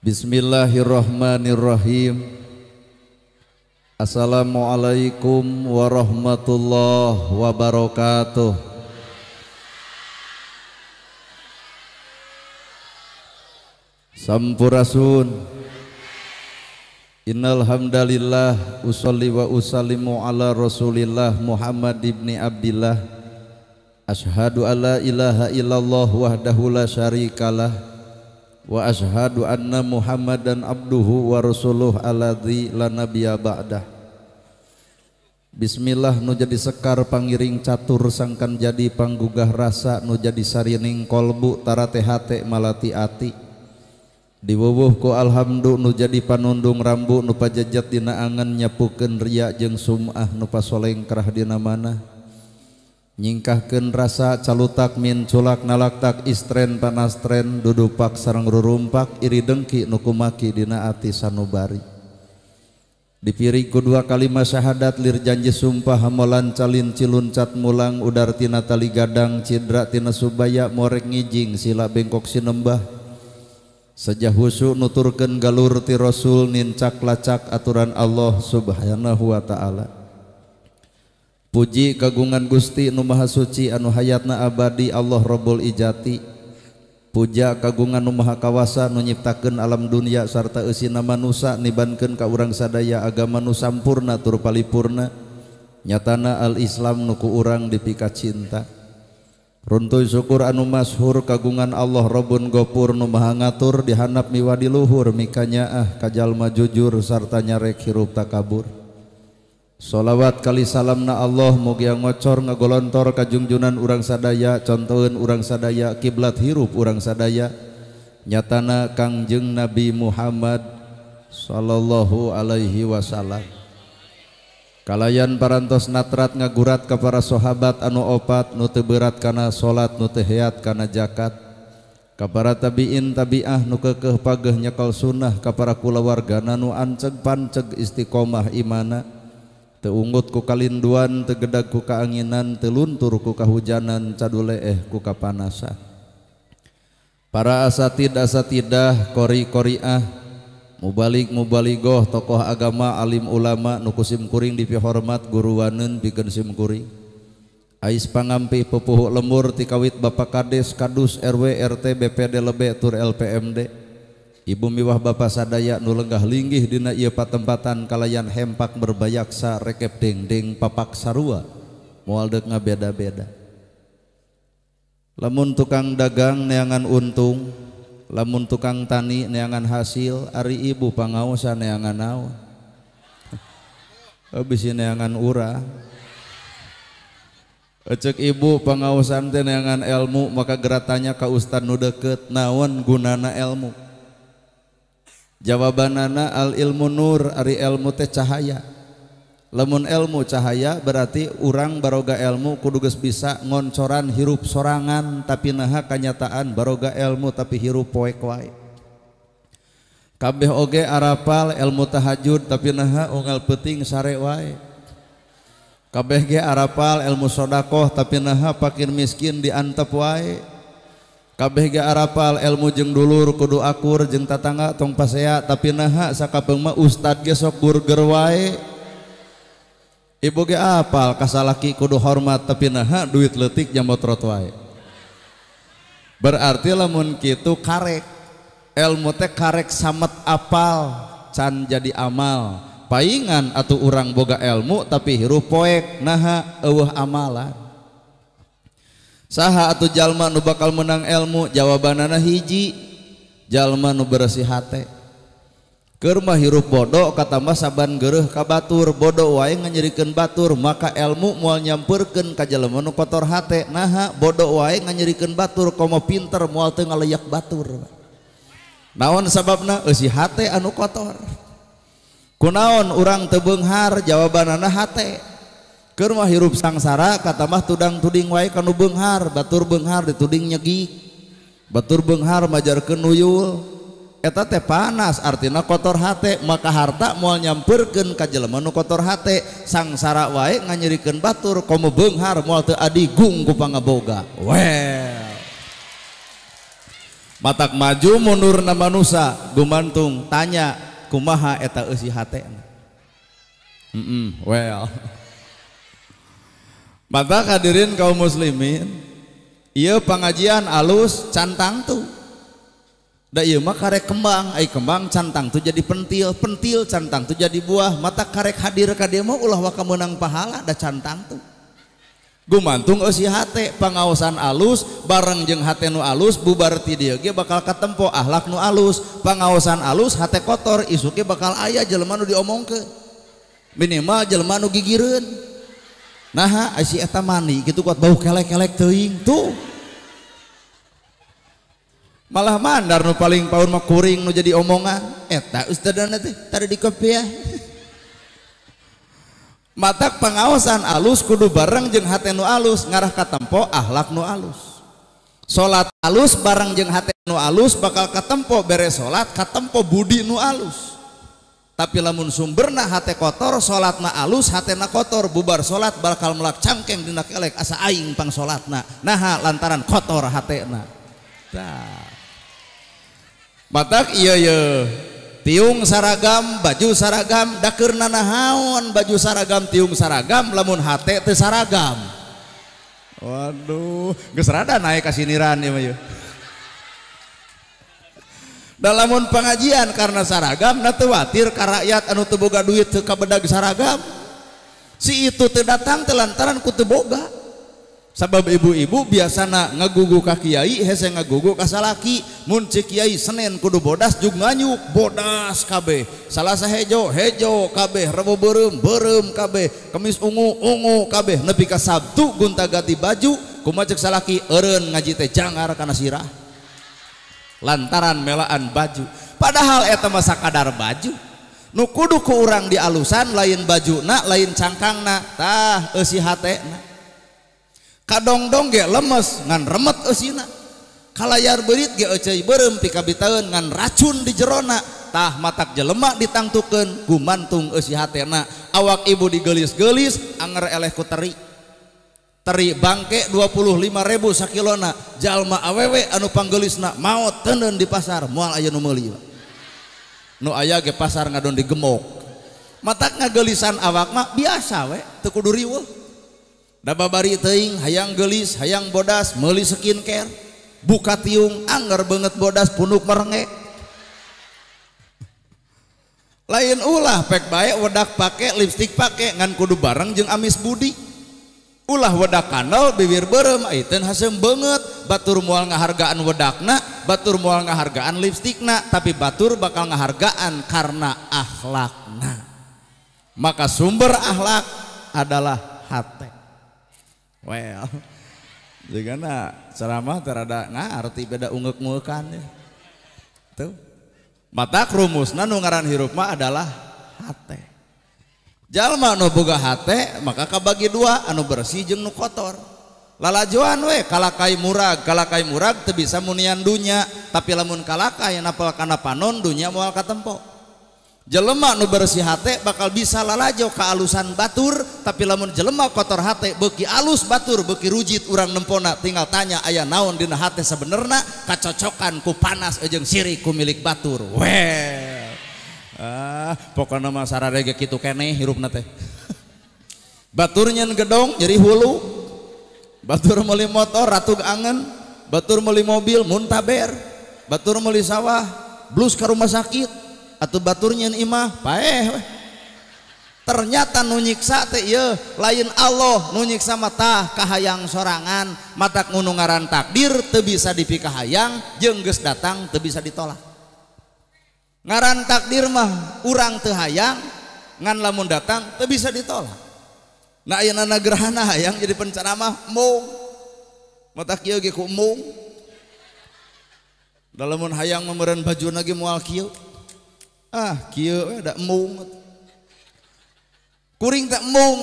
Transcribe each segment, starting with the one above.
Bismillahirrahmanirrahim Assalamualaikum warahmatullahi wabarakatuh Sampurasun Innal hamdalillah usolli wa usallimu ala Rasulillah Muhammad ibni Abdillah Ashadu alla ilaha illallah wahdahu la syarikalah waha anna Muhammad dan Abdulduhu Warsullah Allahi Lanabi Ba'dah Bismillah nu jadi sekar pangiring catur sangkan jadi panggugah rasa nu jadi sarariing qolbu taratehati malati-ati dibouhhku Alhamdul nu jadi panunndung rambuk nupa jajat dinaangan nyapuken riak je sumah nupa solengrah dina mana, nyingkahken rasa callutak mincullak nalaktak istren panasren dudupak saranggrurumppak iri dengki nukumakidinana ati sanubari dipiriku dua kalima syahadat lir janji Sumpah olan callin ciluncat Mulang Udartitali Gadang Cindra Tina Subyak morereng ngijing sila bengkok sinmbah sejajah khusuk nuturken galur ti rasulnincak plaacak aturan Allah Subhanahu Wa Ta'ala Puji kagungan Gusti Numaha Suci anu hayaatna Abadi Allah robbol jati Puja kagungan Nuaha kawasa nunyipptaen alam Dunya sarta usi nama Nusa Nibankeun ka urangsadaya agama Nusampurna turpalipurna nyatana Al-islam nuku urang dika cinta runtui syukur anumazhur kagungan Allah robbon Gopur Numa Ngtur dihanaap miwadi Luhur mikanya ah Kajal majujur sarta nyarek Hiruppta kabur salalawat kali salam na Allah mogy ngocor ngagoontor kajunjunan urang sadaya contohun urang sadaya kiblat hirup urang sadaya nyatana Kangjeng Nabi Muhammad Shallallahu Alaihi Wasallam Kalayan paras natrat ngagurat kepada sahabatbat anu opat nuteberat kana salat nuteatkana jakatpara tabiin tabiah nu ke kepagehnya kau sunnah para pula wargana nuan ceg pan ceg istiqomahimana, Teungut ku kalan tegedakkukaangginan telun turku kahujanan caddule eh kukapanasa Para asati saatatidah kori Korah mubalik mubalikligohh tokoh agama Alilim ulama nukusimkuring dipihormat Guwanen biggensim kuri Aispangampih pepuhuk lemur tikawit Bapak Kades kadus RWRT BPDB tur LPd. Ibu miwah Bapak sadaya nulenggah linggih dina ia patempatan kalayan hempak berbayaksa rekep deng-deng papak sarua Mual dek ngabeda-beda. Lamun tukang dagang neangan untung, lamun tukang tani neangan hasil, ari ibu pengawasan neangan naon. Habis neangan ura, Ecek ibu pengawasan teh neangan ilmu maka geratanya ka ustad nu deukeut nawan gunana ilmu. Quan jawwaabanana al-ilmu Nur ari elmu teh cahaya Lemun elmu cahaya berarti urang baroga elmu kudugas bisa ngoncoran hirup sorangan tapi naha kanyataan baroga elmu tapi hirup poek wakabeh oge arapal elmu tahajud tapi naha unal peting sare wae kabehge arapal elmu shodaqoh tapi naha pakir miskin didianp wae, kabeh ga arapal ilmu jeng dulur kudu akur jeng tatangga tong pasea tapi naha sakapeng mah ustad ge sok burger wae ibu ge apal kasalaki kudu hormat tapi naha duit letik jamotrot wae berarti lamun kitu karek ilmu teh karek samet apal can jadi amal paingan atau orang boga ilmu tapi hirup poek naha eueuh amalan saha ataujalu bakal menang elmu jawwaabanana hijjijalu bersih ke rumah hirup bodoh katama ban gerruh ka batur bodoh wae nganyerikan batur maka elmu mual nyamurken kajalmanu kotor hat naha bodoh wae nganyerkan batur komo pinter mu nga leyak batur naon sabab na anu kotor ku naon urang tebenghar jawwaabanana hate hirup sangsara kata mah tudang tuding wae Kanu Benghar Batur Benghar dituding nyegi Batur Benghar majar keuyul eta te panas artina kotor Ha maka harta mual nyam pergen kamanu kotor H sangsara wae nganyirikan batur komo Benghar mu tegungpang boga we matak majumundur nasa gumantung tanya kumaha eta well mata hadirin kaum muslimin iya pengajian alus cantang tuh da iya mah karek kembang ay kembang cantang tuh jadi pentil pentil cantang tuh jadi buah mata karek hadir ka dia ulah waka menang pahala da cantang tuh gumantung eusi hate pangaosan alus bareng jeng hate nu alus bubar ti dia ge bakal katempo ahlak nu alus pangaosan alus hate kotor isu ge bakal aya jelema nu ke minimal jelema nu gigireun Nah si eta mani gitu kuat bau kelek-kelek teing tuh. Malah mandar nu paling paun mah kuring nu jadi omongan. Eta ustadana teh tadi di ya. Matak pengawasan alus kudu bareng jeng hati nu alus ngarah katempo, ahlak nu alus. Salat alus bareng jeng hati nu alus bakal katempo beres salat katempo budi nu alus. lamun sumber na H kotor salat na alus hatna kotor bubar salat bakal melak cangkeng dina-elek asa aing pang salat na naha lantaran kotor hatna tiung saragam baju saragam dakar nana haon baju saragam tiung saragam lamun HT saragam Waduh gesserada naik kasih niran nih mayayo dalamun pengajian karena saragamndawatir ka rakyat anu teboga duit kekab bedag saragam si itu terdatang te lantaran ku teboga sabab ibu-ibu biasa na ngagugu ka Kyai hese ngagugu kasalaki Mu Kyai Senin kudu bodas juga ngany bodas KB salahjo hejo kabehrebo baremkabehmis Ungu gu kabeh nepi kas Sabtu guntagti baju kumaecek salahlaki en ngaji te canggar karena sirah lantaranmelaan baju padahal eteta masa kadar baju nu kudu ke orangrang di alusan lain bajunak lain cangkang natah ka dong dong lemes nganremetina ka layar beitOC bare pika ngan racun di jeronatah matak jelemak ditangtukan gumantung i hatna awak ibu digelis-gelis anger elelehkuteriik bangkek 25.000 sak kilo jalma awewek anu panggelisnak mau tenen di pasar mual ayalia aya pasar nga digemuk matanya gelisan awak mak biasa wek teku hayang gelis hayang bodasmelilis skin care buka tiung anger banget bodas punuh perng lain ulah pek-baek wadak pakai lipstick pakai ngan kudu bareng jeung amis budi ulah wedak kandel bibir berem Aiten hasem banget batur mual ngahargaan wedakna batur mual ngahargaan lipstikna tapi batur bakal ngahargaan karena akhlakna maka sumber akhlak adalah hati well jika ceramah terada arti beda ungek ungekan ya tuh mata krumus nungaran hirup ma adalah hati lmaga hate makakah bagi dua anu bersih jengnu kotor lalajuan we kalakai murah galakai murak tuh bisa muian dunya tapi lamun kalaka yang apa karena panondunya mual kaemppo jelelma anu bersihhati bakal bisa lala Jo ke alusan Batur tapi lamun jelemah kotor hate beki alus Batur beki rujid urang nemponona tinggal tanya ayaah naon Dihati sebenarnya kacocokanku panas ujeng Sirri ku milik Batur we ah pokoknya mah sararega kitu keneh hirupna teh nyen gedong jadi hulu batur meli motor ratu angen batur meli mobil muntaber batur meli sawah blus ke rumah sakit atau batur nyen imah paeh weh ternyata nunyiksa teh iya lain Allah nunyiksa mata kahayang sorangan mata ngunungaran takdir teu bisa dipikahayang jeung geus datang teu bisa ditolak ngaran takdirmah kurang tuh hayang nganlahmund datang bisa ditolak gerhana hayang jadi penceramah mu dalam hayangmeran baju lagi mu ah, eh,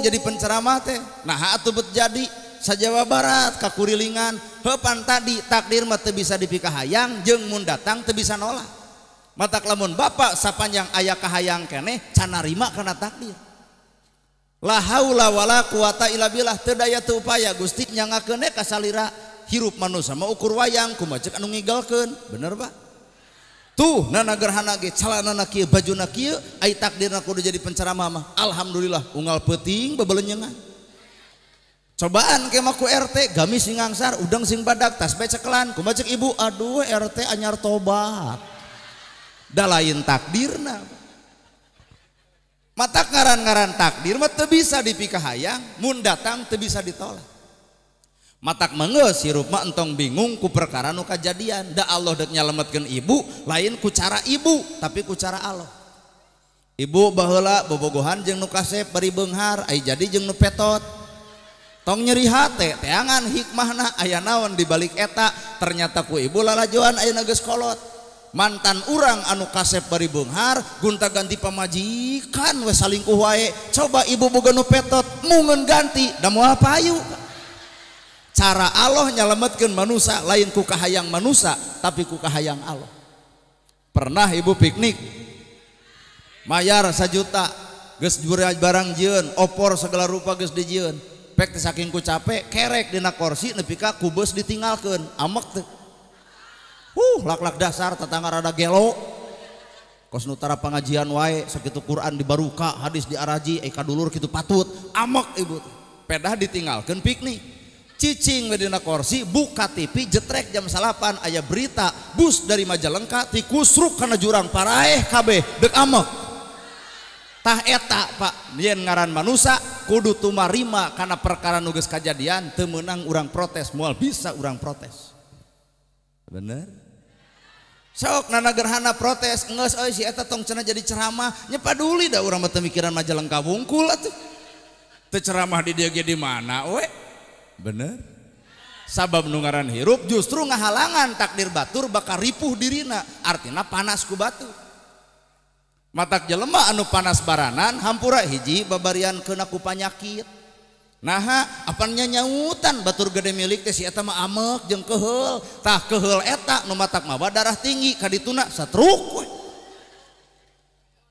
jadi penceramah na jadi saja Jawa Barat kekurlingan bepan tadi takdirmat bisa dipika hayang jeng mund datang te bisa nola ui patak lamun Bapak sapan yang ayakah hayang keeh can rimak karena takdir lawalaata bilah terdaya tuhaya gustiknya ngakenne kasalra hirup manu sama ukur wayang kumaju angalken bener Pak tuh nana gerhana baju jadiram Ma Alhamdulillahal peting le cobaan kemahku RT gamis singgangsar udang sing badak taspeccelan ku macjuk ibu aduh RT anyar tobaku lain takdirna mata ngaran-garan takdirmat bisa dipikahaang mund datang tuh bisa ditolak mata menge si Rumah tong bingung ku perkaraan uka jadidian ndak Allah denya lematkan ibu lain kucara ibu tapi kucara Allah Ibu Ba bobbogohan jengkas jadingot tong nyerihati teangan hikmahna ayah nawan di balik etak ternyataku Ibu lalajuan aya nagges kolot mantan urang anu kasepperibunghar Gunta ganti pamajiikan we saling ku wa coba ibugenot ganti pay cara Allah nya lemetatkan manak lain kukah hayang manusa tapi kukahhaang Allah pernah ibu piknik mayar sajuta juria barang opor segala rupa saking ku capek kerek korsi nepi kaku bos ditingalkan a lak-lak dasar tetanggarada gelok kos Nutara pengajian wa segitu Quran dibaruka hadis di araji Eka eh, dulur gitu patut amok ibu pedah ditinggalkenpik nih ccingngedina korsi buka TV jetrek jampan ayah berita bus dari maja lengkap dikusru karena jurang para ehkabehtahak Pak ngaran manak kudu tumama karena perkara nugas kejadian temenang urang protes mual bisa urang protes bener sook nana gerhana protesng jadi ceramah dah orang mata mikiran aja lengkap bungkul tuh terceramah di di mana bener sababndungaran hirup justru ngahalangan takdir batur bakar ripuh dirina artina panasku batu matak jelemah anu panas baranan Hammpua hiji babarian kenaku panyakit Nahha apanya nyawutan batur gede miliktah ke etak mawa darah tinggi ka dituna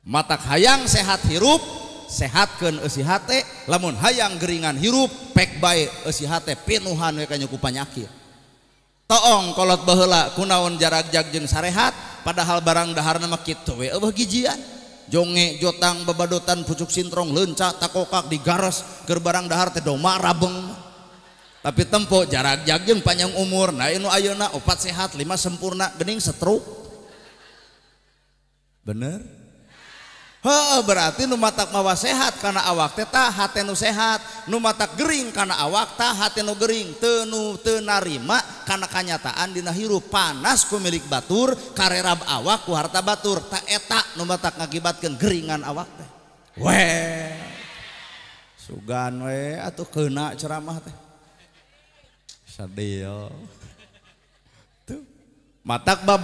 matak hayang sehat hirup sehat ke lamun hayang ingan hirup pe toong kalaut kunaon jarakjakng sarehat padahal barangdahhar namaki bagijiian Jong jotang babadotan, pucuk sinrong loncak takokak di garas ger barang dhahar te dong ma rabeng. tapi tempo jarak jajeng panjang umur na innu ayuna opat sehat lima sempurna being stroke bener? berarti nu mata ngawasehat karena awakte ta nu sehat Nu mataing karena awak ta nuing tenuh tenarima karena kanyataandinahiru panasku milik Batur karyarab awakku harta batur tak etak num mata akibat kean awak teh sugan atau kena ceramah teh matabab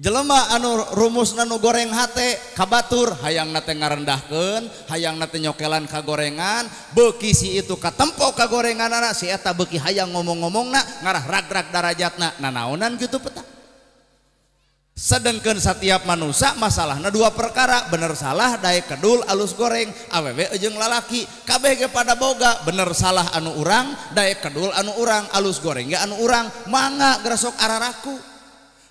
jelemah anur rumus nganu goreng hat katur hayang nate ngarendken hayang nayokellan ka gorengan bekisi itu katempko ka gorengan nara sieta beki hayang ngomong-ngomong na ngarah ragrak darajat na nanaan gitu peta sedengken setiap manak masalah nadu perkara bener salah daykeddul alus goreng AwWjeng lalakikabB kepada boga bener salah anu orang daykeddul anu orangrang alus goreng ga an orangrang manga gresok arah raku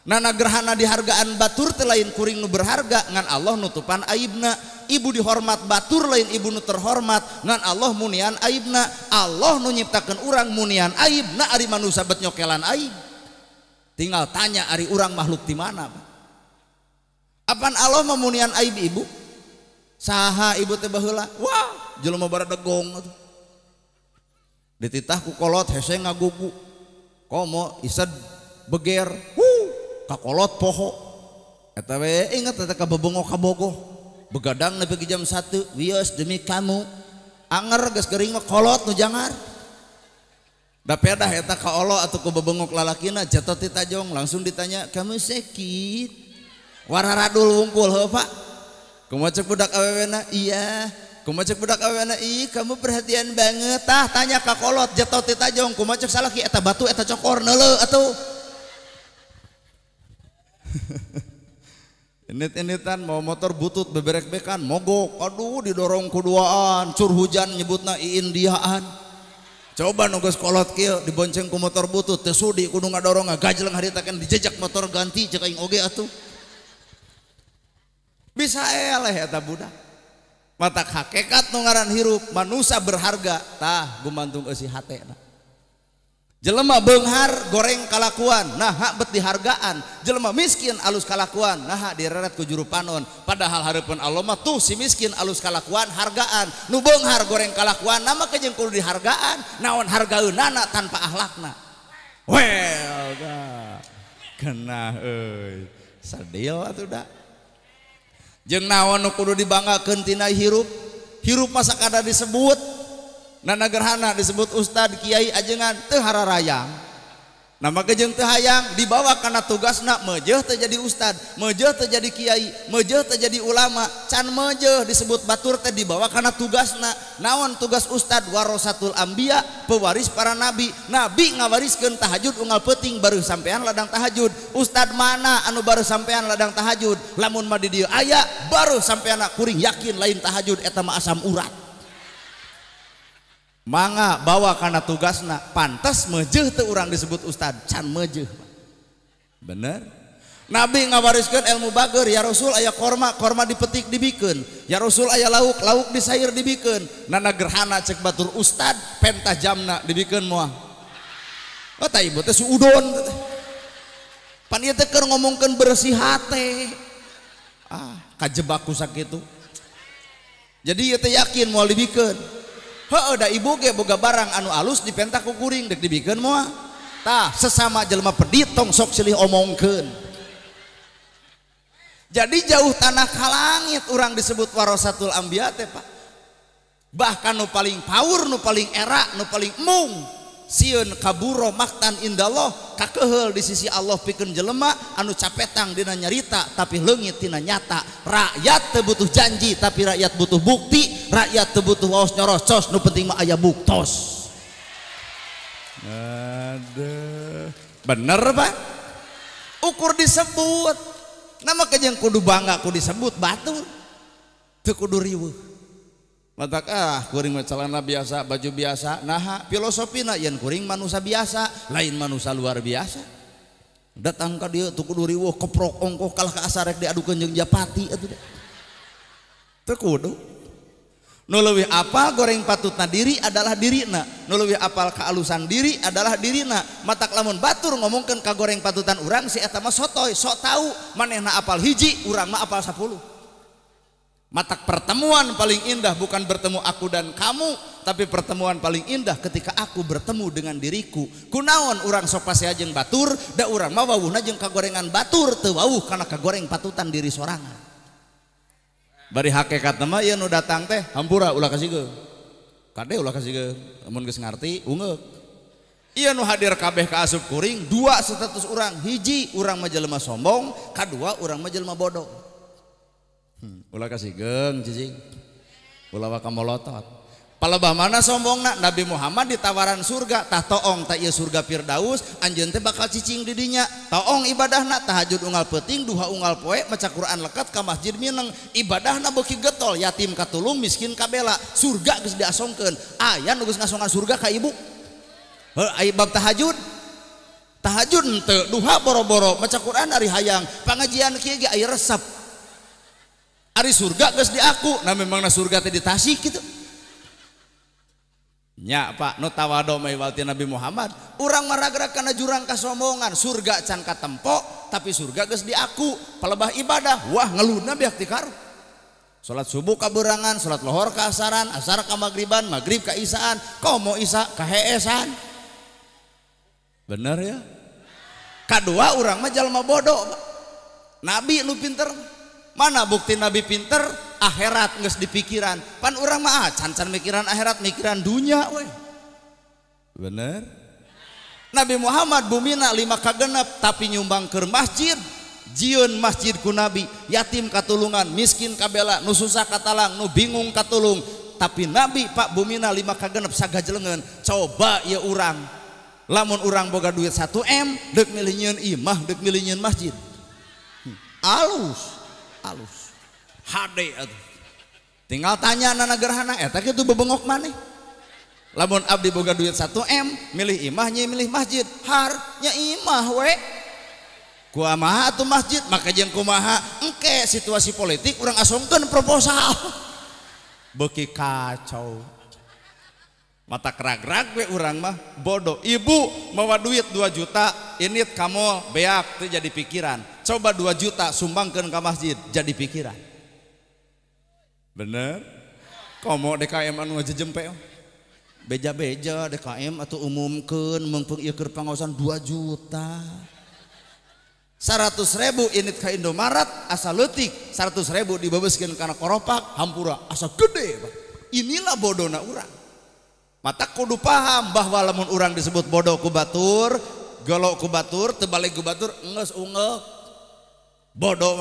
Nana gerhana dihargaan Batur telain kuring nu berharga ngan Allah nutupan aibna ibu dihormat Batur lain ibu nu terhormat ngan Allah munian aibna Allah nu nyiptakan orang munian aibna Ari manusia bet nyokelan aib tinggal tanya Ari orang makhluk di mana apaan Allah memunian aib ibu saha ibu teh wah wah jelema baradegong gong dititahku kolot hese ngagugu komo ised beger punyakolot pohok inbo begadang nabi Kijam satu demi kamu angerkeringkolot tuh janganndabungok lalaki jatuhtajong langsung ditanya kamu seki warna radu lungkul pakma kamu perhatian bangettah tanya kakolot jatuhtajongmacap salah batueta cokor ini-initan mau motor butut beberek-bekan mogo kodu didorong kuduon cur hujan nyebut na Indiaan coba nukeskolotkil dibonceng ku motor butuh tesudi Kuung nga doronggajelang hariitakan di jejak motor ganti jaka Oge atuh bisa el tab mata hakekat mengaran hirup manusia berhargatah gumantung sih Hak jelemah Benghar goreng kallakuan nahha betihargaan jelma miskin alus kallakuan Nahha diret ke juru panon padahal haripun alamat tuh si miskin alus kallakuan hargagaan nubonghar goreng kallakuan nama kejengkul dihargaan nawan hargau nanak tanpa akhlakna jeng dibangakentina hirup hirup masa ada disebut Nana gerhana disebut Ustad Kyai ajengan Tehararayam Nam kejeng Tehaang dibawa karena tugasnak majo terjadi Ustad majo terjadi Kiai majo terjadi ulama can majo disebut Batur teh dibawa karena tugas na nawan tugas Ustad waro Satul ambiya pewaris para nabi nabi ngawais ke tahajud nga peting baru sampeyan ladang tahajud Ustad mana anu baru sampeyan ladang tahajud lamun Madiil aya baru sampe anaking yakin lain tahajud et asam urat manga bawa karena tugas na pantas mej orangrang disebut Ustad can meh bener nabi ngawaiskan ilmu bagar ya rasul aya korma korma dipetik dibiken Ya rasul aya lauk lauk di sayur dibiken nana gerhana cek Batur Ustad penta jamna dibiken mubu oh, ngomong bersihhati ah, ka jebaku itu jadiia yakin mu dibiken punya udah ibuuge boga barang anu alus di penta kukuring dek ditah sesama jelmapeditong sok omongken jadi jauh tanahkhalangit orang disebut waroh sattul ambite pak bahkan nu paling power nu paling eraak nu paling mung kan kauromaktan indallah di sisi Allah piken jelemak anu capetangdina nyerita tapi lengit tina nyata rakyat terbutuh janji tapi rakyat butuh bukti rakyat tebutuh lonyarosos penting ayatos bener ukur disebut nama kejeng kudu bangku disebut batu kekudu Riwo kah goreng biasa baju biasa naha filosofi yen going manusia biasa lain manusia luar biasa datangkah dia kepro diajapati apa goreng patut na diri adalah diri apal ke sang diri adalah dirina mata lamun batur ngomongkan ka goreng patutan rang si soto so tahu maneh apal hiji urang apal sapuluh Mata pertemuan paling indah bukan bertemu aku dan kamu, tapi pertemuan paling indah ketika aku bertemu dengan diriku. Kunaon orang aja yang batur, da orang mau wawuh najeng kagorengan batur, teu wawuh karena kagoreng patutan diri sorangan. Bari hakikat nama ya nu datang teh, hampura ulah kasih ke, Kade ulah kasih amun geus ngarti, unge. Iya nu hadir kabeh ke asup kuring, dua status orang, hiji orang majelma sombong, kedua orang majelma bodoh. pula kasih geng pu kamuot mana sombong Nabi Muhammad di tawaran surgatah toong tak surgapiraus Anente bakal ccing didinya toong ibadah nah tahajud ungal peting duha ungal poek maca Quran lekat Kamahjir Minng ibadah naboki getol yatim Katulung miskin kabela surgaong ke ayaah nugus nga surga Kabu tahajud tahajud duha boro-boro maca Quran dari hayang pengajian Ki air resep Ari surga guys di aku nah memang na surga teh Tasik gitu nya pak nu tawado maiwati Nabi Muhammad urang maragra kana jurang kasombongan surga can katempo tapi surga guys di aku palebah ibadah wah ngeluna biak ti salat subuh kaburangan salat lohor ka asaran asar ka magriban magrib ka isaan komo isa ka heesan bener ya Kadua orang majal jalma bodoh Nabi lu pinter mana bukti nabi pinter akhirat nges dipikin pan urang maaf ah, cancar mikiran akhirat mikiran dunya we bener Nabi Muhammad bumina 5 kagenp tapi nyumbang ke masjid jiun masjidku nabi yatim katulungan miskin kabak nu susah katalang nu bingung katulung tapi nabi Pak bumina 5 ka genep sga jelengen coba ya urang lamun urang boga duit 1m deg milingyun imah deg milin masjid hmm. alus alus HD atuh tinggal tanya anak gerhana eh, eta itu bebengok maneh lamun abdi boga duit 1 M milih imahnya milih masjid harnya imah we kumaha tuh masjid maka jengku kumaha oke situasi politik orang asongkan proposal beki kacau mata kerag-rag we orang mah bodoh ibu mawa duit 2 juta ini kamu beak tuh jadi pikiran coba 2 juta sumbangkan ke masjid jadi pikiran bener komo DKM anu aja jempe beja-beja DKM atau umumkan mengpengikir iya pengawasan 2 juta 100 ribu ini ke Indomaret asal letik 100 ribu dibebaskan karena koropak hampura asa gede bang. inilah bodohna orang mata kudu paham bahwa lamun orang disebut bodoh kubatur golok kubatur tebalik kubatur nges ungek punya bodoh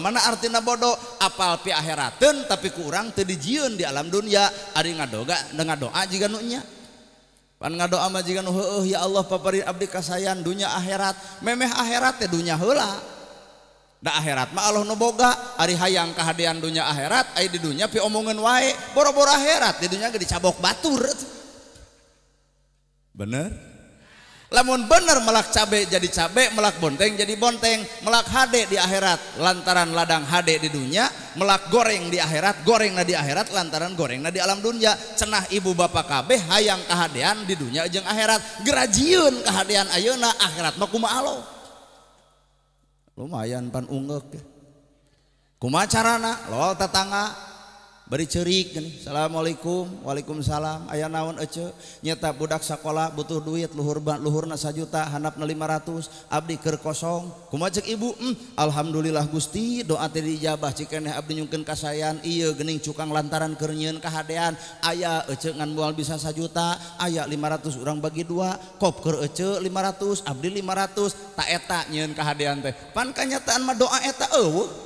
manamah artinya bodoh apal pi akhiraatan tapi kurang tadi di jiun di alam dunia ari ngadogang doanyaa Allahsayyan dunya akhirat meme akhirat dunyala ndak airat mah Allah nuboga ari hayang kehadian dunya airat dinya piomongan waai bo-bo atnya gede cabok batur bener q namun bener melak cabek jadi cabek melak bonteng jadi bonteng melak hadek dikhirat lantaran ladang hade di dunia melak goreng di akht goreng na di akht lantaran goreng na di alang dunya cenah ibu bapak kabeh ayaangkahhaan di dunia jeung akht grajiun kehaean ayuna airat maukumalo Lumayan pan ge kuma cara loltettanga? kera Bar cerisalamualaikum waikumsalam Ayh nawan eeh nyeta budak sekolah butuh duit luhurban Luhurna sajuta hanapna 500 Abdikir kosong kumajek ibu hmm, Alhamdulillah gusti doaijabah ciyuken kassayyan gening cukag lantaran kernyun kehaan ayaah cengan bual bisa sajuta ayat 500 orang bagi dua kopkerce 500 Abd 500 tak etak nyen kehaan teh panka nyataan madoa eteta eh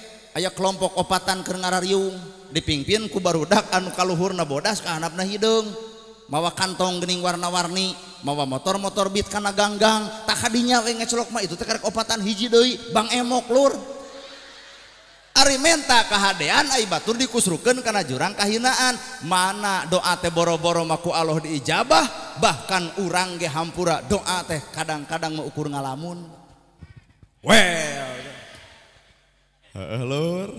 aya kelompok opatan kegaraung dipimpin kubaudahkan kalluhurna bodas ke anakna hidung mawa kantong genning warna-warni mawa motor-motor bit karena ganggang tak hadinya ringokmah itu opatan hijiidoi Bang emok Lur arimenta kehaean ay Batur dikusruken karena jurang kahinaan mana doa te boro-boro maku Allah di ijabah bahkan urang gehampura doa teh kadang-kadang mauukur ngalamun well Halur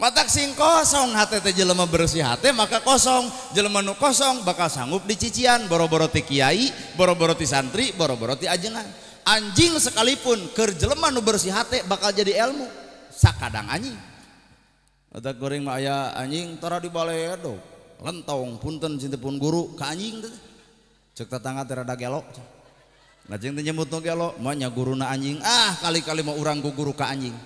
mataak sing kosong htT jelemah bersihhati maka kosong jeleman Nu kosong bakal sanggup di ciciian bor-obaroti Kyai bor-obaroti santri bar-obaroti ajengan anjing sekalipun Ker jeleman nu bersihhati bakal jadi ilmu sakkadangdang anjing go anjing di Balle lentong punten cinta pun guru ke anjing cerita tanganrada gelokok guru anjing ah kali-kali mau orangku guru ke anjing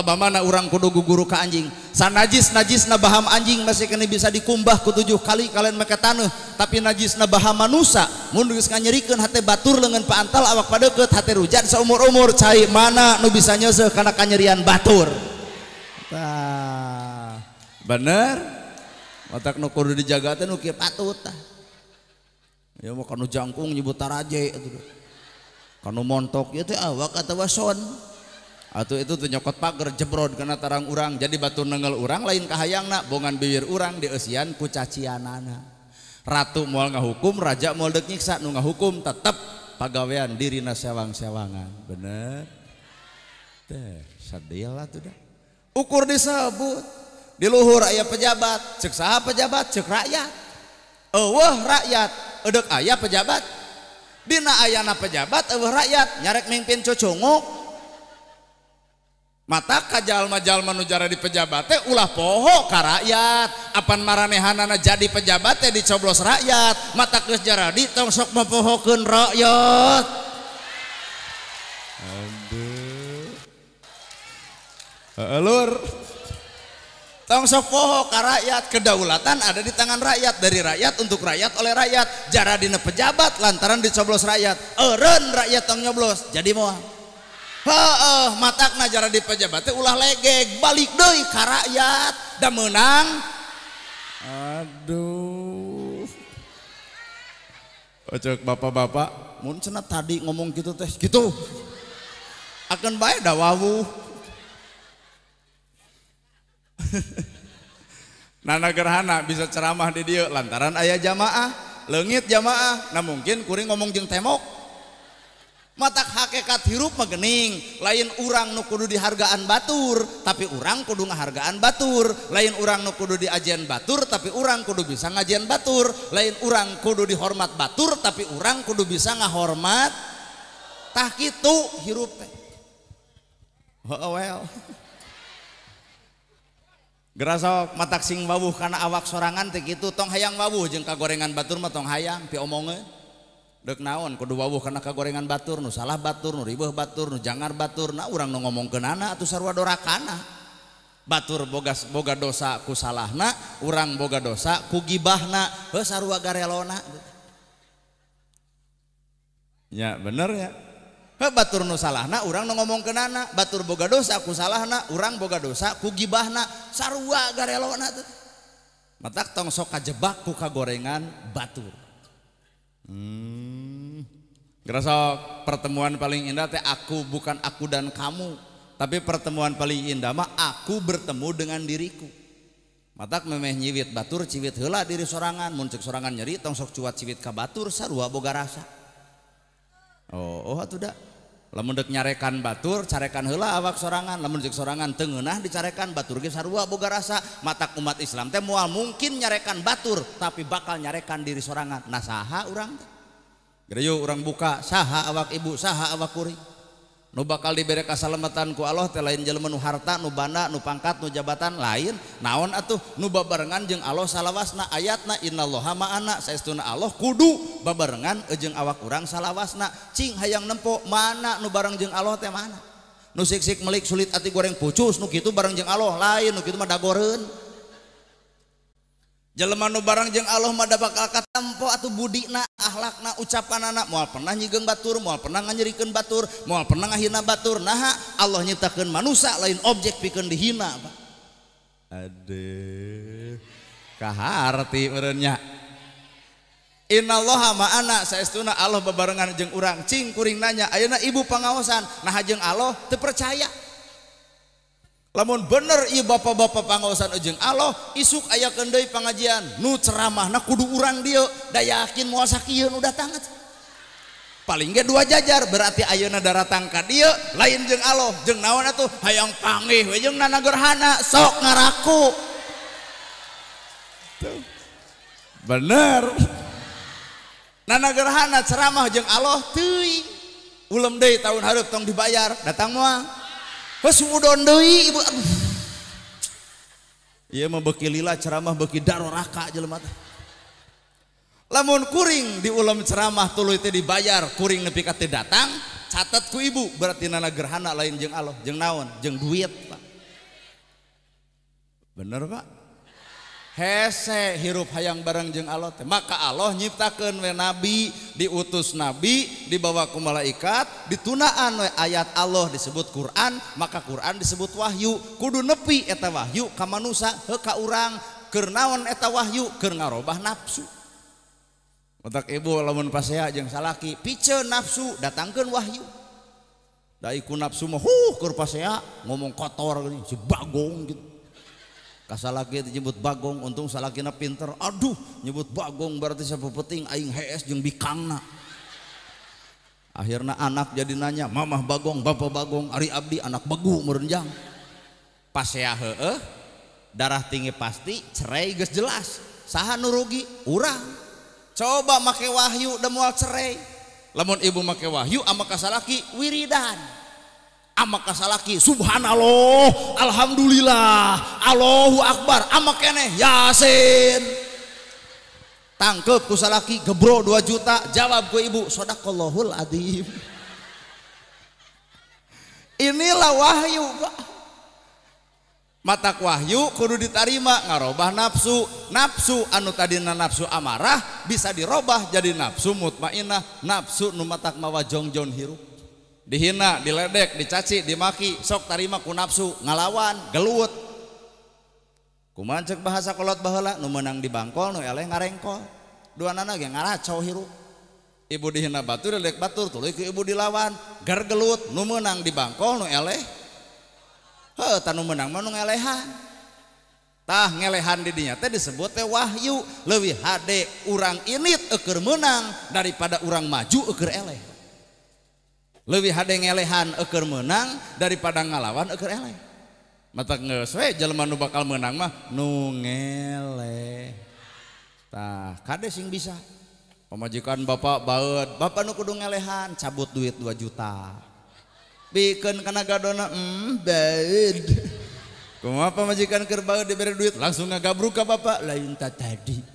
bagaimana orang kudugu guru ke anjing sana najis najis nabaham anjing masih ini bisa dikumbah ketujuh kali kalian maka tanuh tapi najis naba nusa mundliskannyeikan hati batur lengan paantal awak padaket hati rujan umur-umuur cair mana nu bisa nyoza karena kannyerian Batur bener digakar kalau montk awak atau was ituyokot paker jebrod karena tarang urang jadi batu nenggal urang lainkahahaang na bongan bibir urang di esian puccaacian naana ratu mualga hukum Raja moldek ngkssa nga hukump pagawean diri na Sewangselangan bener ukur disebut diluhur ayah pejabat ceksaha pejabat cek rakyat rakyatdek ayaah pejabat Dina ayana pejabat rakyat nyarek mikin cocogok mata kajal-majal nujara di pejabatnya ulah poho karayat. rakyat apan maranehanana jadi pejabatnya dicoblos rakyat mata jara di tong sok mapohokeun rakyat aduh alur tong sok poho ka rakyat kedaulatan ada di tangan rakyat dari rakyat untuk rakyat oleh rakyat jara dina pejabat lantaran dicoblos rakyat eren rakyat tong nyoblos jadi moal mata naja dijabati ulah le balik dokyat dan menang aduh bapak-bapakna tadi ngomong gitu tes gitu akan baikdakwa Nana gerhana bisa ceramah did lantaran ayah jamaah lenggit jamaah Nah mungkin kuri ngomong jeng temok mata hakekat hirup penggening lain urang nu kudu dihargaan batur tapi urang kudu ngahargaan batur lain urang Nu kudu diajian Batur tapi urang kudu bisa ngajian batur lain urang kodu dihormat Batur tapi urang kudu bisa ngahormattah gitu hirup gera mata sing mawuh karena awak songantik itu Tong hayang mawuh jeung kagorengan baturmah tong hayang pi omoge naon kudu karena ka gorengan batur Nu salah batur riboh batur jangan batur na orang ngomongkenana atau sarrwa do kan batur bogas boga dosaku salahna urang boga dosa kugi Bahna besarona ya bener ya batur nu salahna u ngomongken naana batur boga dosaku salahna urang boga dosa kugi Bana sarwa gar mata tongsooka jebakku ka gorengan batur hmm. Ngerasa pertemuan paling indah teh aku bukan aku dan kamu, tapi pertemuan paling indah mah aku bertemu dengan diriku. Matak memeh nyiwit batur ciwit hela diri sorangan, muncik sorangan nyeri tong sok cuat ciwit ka batur sarua boga rasa. Oh, oh atuh da. Lamun dek nyarekan batur, carekan hela awak sorangan, lamun cek sorangan teu ngeunah dicarekan batur ge sarua boga rasa. Matak umat Islam teh moal mungkin nyarekan batur tapi bakal nyarekan diri sorangan. Nasaha urang teh? orang buka saha awak ibu saha awakkuring nu bakal dibereka salalamatanku Allah te lain je menuu harta nubana nu pangkat nu jabatan lain naon atuh nubabarenngan jeng Allah salahwana ayatna Innallah hama saya istuna Allah kudu bebarenngan kejeng eh, awak-ku salahwasna Cing hayang nempok mana nu barengjeng Allah teh mana nu siksik melik sulit hati goreng pucus Nu gitu barengjeng Allah lain gitu da goreng buat jalanmanu barang jeng Allah bakal kata atau budik na akhlakna ucapan anak mual pernah nyi geng batur mual penangan nyeriken batur mual penagah hina batur naha Allah nyatakun manak lain objek piken dihina Inallah ha saya istuna Allah bebarenngan jeng orang cinckuring nanya auna ibu pengawasan nah Hajeng Allah te percaya mudah namun bener bapak-bapakpanggosanjeng Allah isuk aya ke pengajian nu ceramah na kudu urang dia dayakin muasa paling dua jajar berarti ayuna da datangngka dia lain jeng Allah jeng nawanang pange nana gerhana sok ngaraku bener nana gerhana Seramah jeng Allah tuwi m de tahun had tong dibayar datang uang membela ceramah beki raka di ceramah itu dibayar kuring nepikati datang catatku ibu berarti nana gerhana lain jeng Allah jeng naon jeng dut bener nggak hese hirup hayang bareng jeng Allah maka Allah nyiptakan we nabi diutus nabi di bawahwaku malaikat ditunaan oleh ayat Allah disebut Quran maka Quran disebut Wahyu kudu nepi eta Wahyu kamman nusa heka urang kenawan eta Wahyu ke ngarbah nafsu otak Ibu lamun salah pice nafsu datangkan Wahyu daiiku nafsuhukur pas ngomong kotorbagung gitu kan kas laginyebut bagong untung salah lagi pinter aduh nyebut bagong berarti siapapetinging akhirnya anak jadi nanya Mamah Bagong ba Bagong Ari Abdi anak bagu merenjang pas darah tinggi pasti cerai ges jelas saha nur rugi urang coba make Wahyu danmuak cerai lemonmon ibu make Wahyu ama kas lagi wiridad Amak kasalaki subhanallah alhamdulillah Allahu akbar amak kene yasin tangkep kusalaki gebro 2 juta jawab gue ibu sodakallahul adim inilah wahyu Pak matak wahyu kudu diterima ngarobah nafsu nafsu anu tadina nafsu amarah bisa dirobah jadi nafsu mutmainah nafsu numatak mawa jongjon hirup dihina diledek dicacik dimaki sok tarima kun nafsu ngalawan gelut ku cek bahasakolot menang di Bangkol ngarengkobu dihina batlek baturbu dilawan garut nu menang di Bangkol mentahngelehan didinya teh disebut Wahyu lebih HD urang init eker menang daripada urang maju eger elleh ngelehan eker menang daripada ngalawan eker mata bakal menang mahnge sing bisamajikan Bapak banget Bapak nu kuunglehan cabut duit 2 jutamajikan Ker bangetut di duit langsung ngagabuka Bapak laynta jadi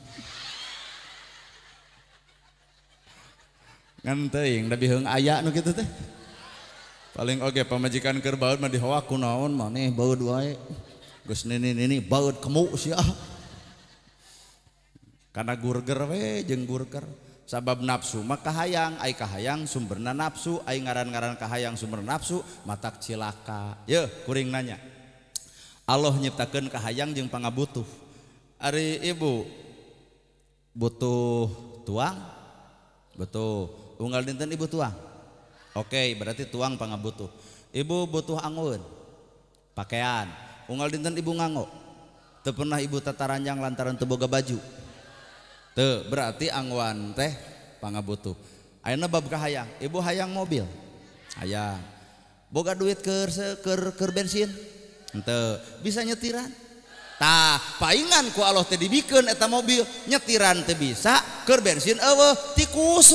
lebih aya paling Oke pejikanker bautwa karena gur sabab nafsu maka hayang a kah hayang sumber na nafsu ay ngaran-garankahang sumber nafsu matakcilaka y kuring nanya Allah nyiptakankah hayang jeungpang butuh Ari ibu butuh tuang Betul. Unggal dinten ibu tuang. Oke, berarti tuang butuh Ibu butuh anggun. Pakaian. Unggal dinten ibu nganggo. Tuh pernah ibu tataranjang lantaran teboga baju. Tuh, berarti angwan teh butuh ayana bab kahayang, ibu hayang mobil. ayah Boga duit ke, ke, ke, ke bensin. Tuh, bisa nyetiran. painanku Allah tadibikeneta mobil nyetiran te bisaker bensin tikus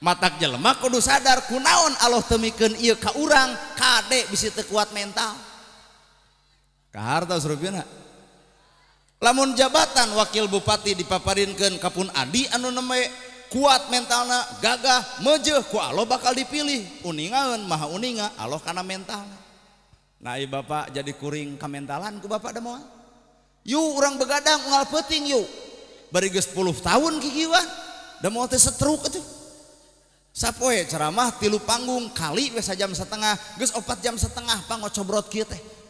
mata jelemakuh sadar kunaon Allah temikan ia kau urang kadek bisa kuat mental ke harta lamun jabatan wakil bupati dipaparinkan kapun adi anu kuat mental gagah mejeku Allah bakal dipilih uningan maha uningan Allah karena mentalna na Bapak jadi kuring komenalanku Bapak y orang begadapetin y 10 tahun gigwan sappo ceramah tilu panggung kali wesa jam setengah guys obat jam setengahpanggo cobrot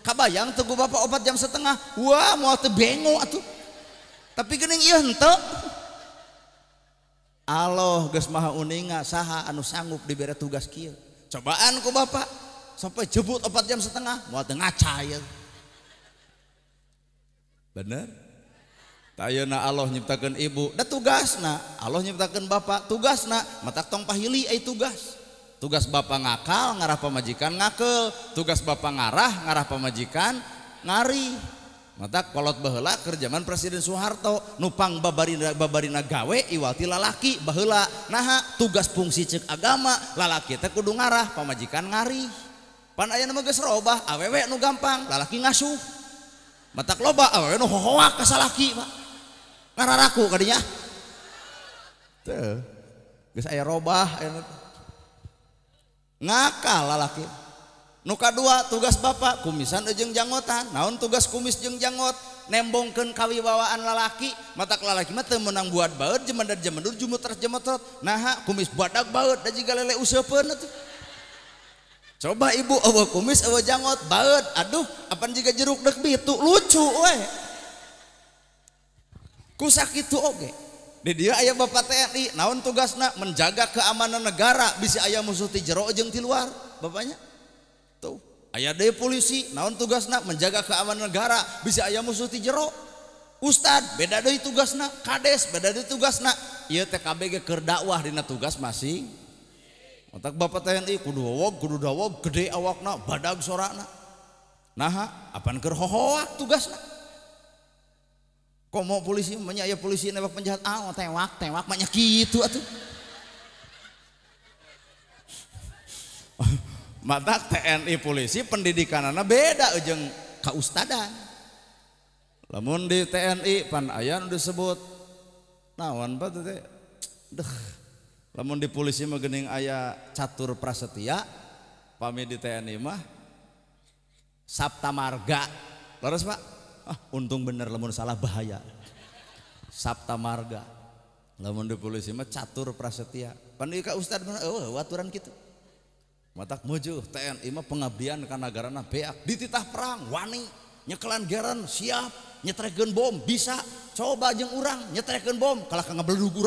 Ka yang tegu Bapak obat jam setengah maugo tapiken Allah Mahainga saha anu sanggup di bere tugas kia cobaanku Bapak sampai jebut empat jam setengah mau tengah cair, ya. bener tayana Allah nyiptakan ibu tugas nak. Allah nyiptakan bapak tugas nak. matak tong pahili ay tugas tugas bapak ngakal ngarah pemajikan ngakel tugas bapak ngarah ngarah pemajikan ngari matak kolot baheula kerjaman Presiden Soeharto nupang babarina babarina gawe iwati lalaki bahela. naha tugas fungsi cek agama lalaki teh kudu ngarah pamajikan ngari punya aya robah awewe gampang lalaki ngasu mata lobaku rob ngakak lalaki muka dua tugas ba kumisan ujeng janggota naon tugas kumis jengjanggot nembong ke kawiwawaan lalaki mata lalaki mate menang buat baut jemanmenur jumutter jetrot naha kumis buatak banget dan juga lele us coba ibu Allah kumiswojangot banget aduh apa jika jeruk de itu lucu kusak itu oke di dia ayaah Bapak TRI naon tugas Nah menjaga keamanan negara bisa ayam musuti jerojengtin luar bapaknya tuh ayah De polisi naon tugasnak menjaga keawan negara bisa ayam musuti jero Ustad beda tugas nah kades be tugas nah TKBker dakwah Di tugas masih Otak Bapak TNI kudu wawog, kudu dawog, gede awakna, badag sorana. Nah, apaan ker hohoak tugasna. Kok mau polisi, banyak ya polisi nembak penjahat, ah tewak, tewak, banyak gitu atuh. Mata TNI polisi pendidikan anak beda kau ustadan. Lamun di TNI pan aya disebut nawan, pa teh. Deh, namun di polisi megening ayah catur prasetia pami di TNImah Sabta margaes Pak ah, untung bener lemun salah bahaya Sabta marga lemun di polisi catur prasetia Ustad waturan mata muju TNIma pengabihan kangara be di titah perang wani nyekelangeran siap nyetregen bom bisa coba jeng orang nyetregen bom kalahkah ngebel duugu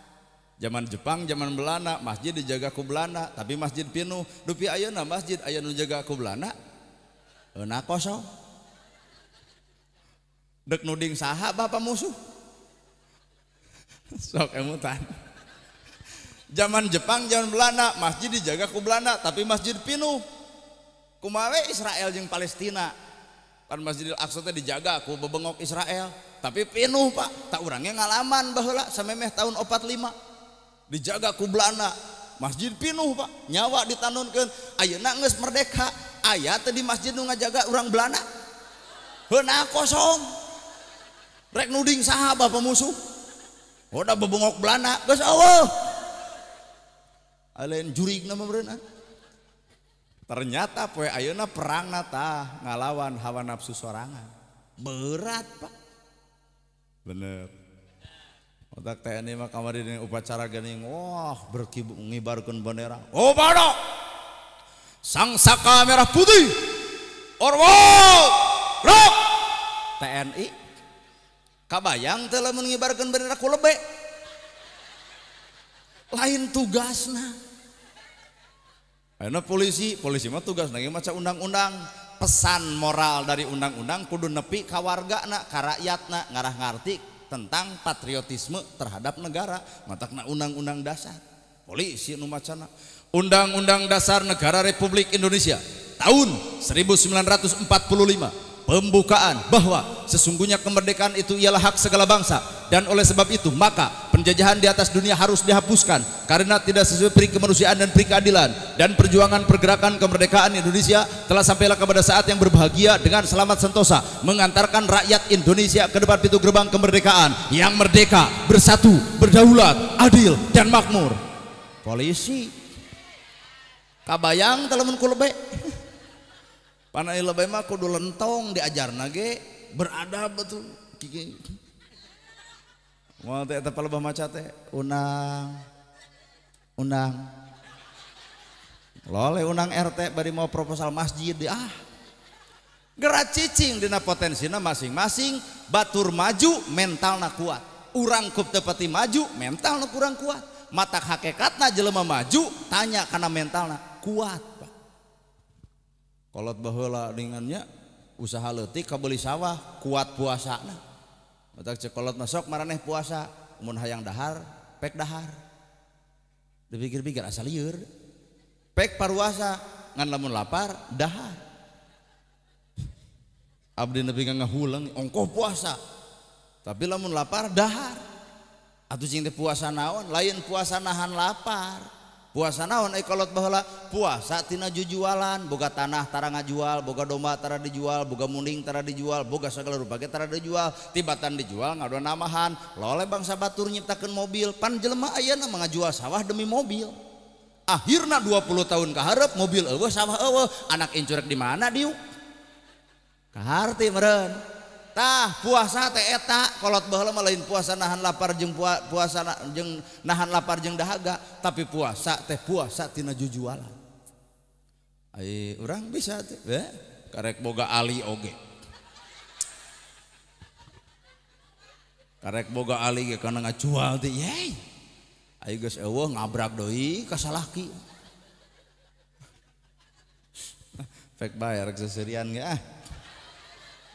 zaman Jepang zaman Belanda masjid dijaga ku Belanda tapi masjid penuh dupi Ayana, masjid Ayana dijaga jaga ku Belanda nak kosong dek nuding saha bapak musuh sok emutan zaman Jepang zaman Belanda masjid dijaga ku Belanda tapi masjid penuh kumawe Israel yang Palestina kan Masjidil Aqsa teh dijaga ku bebengok Israel tapi penuh pak tak orangnya ngalaman bahwa sampai tahun 45 dijaga kublana masjid pinuh Pak nyawa ditanunkan ayena nges merdeka ayaah tadi masjid itu ngajaga orang beak kosong reknuding sahabat pemusuhbungokna ternyata auna perangnata ngalawan hawa nafsu suarangan berat Pak benerbenar TI upacara Ga ber mengibkan bend oh, sangsa kamera putih TNI Kabaang telah mengibarkan bend lain tugas enak polisi polisi mah tugas lagi maca undang-undang pesan moral dari undang-undang kudu nepi kawarga anak kar yatna ngarah ngerti kalau tentang patriotisme terhadap negara matakna undang-undang dasar polisi numacana macana undang-undang dasar negara Republik Indonesia tahun 1945 pembukaan bahwa sesungguhnya kemerdekaan itu ialah hak segala bangsa dan oleh sebab itu maka penjajahan di atas dunia harus dihapuskan karena tidak sesuai peri kemanusiaan dan peri keadilan dan perjuangan pergerakan kemerdekaan Indonesia telah sampailah kepada saat yang berbahagia dengan selamat sentosa mengantarkan rakyat Indonesia ke depan pintu gerbang kemerdekaan yang merdeka, bersatu, berdaulat, adil dan makmur polisi kabayang telemen kulebek buatdu leong dijar berada betul loleh undang RT dari mau proposal masjid ah. gerakcing potensi nah masing-masing batur maju mental na kuat urang ku tepati maju mental kurang kuat mata hake kata jelelma maju tanya karena mental na kuat t ringannya usaha leti ka boleh sawah kuat puasa cekolot nosok maeh puasa hayang dahar pek dahar Dekir as liur pek parasa ngan lamun laparhar Abdi nabi nga hulang ongko puasa tapi laparhar puasa naon lain puasa nahan lapar. puasa naon ekolot eh, Bahala puas saat Tijujualan ga tanahtararang ngajual boga doma tara dijual buga munding tara dijual boga segala berbagai tara dijual tibatan dijual ngado namahan loleh bangsatur nyiptakan mobil pan jelemah ayaah mengajual sawah demi mobilhir 20 tahun keharep mobilgue sama Allah anak incurek di mana diuhati meren punya puasa teheta kalaut lama lain puasa nahan lapar puasa nahan lapar jengdah ga tapi puasa teh puasatina jujualan orang bisa karek boga Alige karek boga Ali karena ngaalbrak bayarrian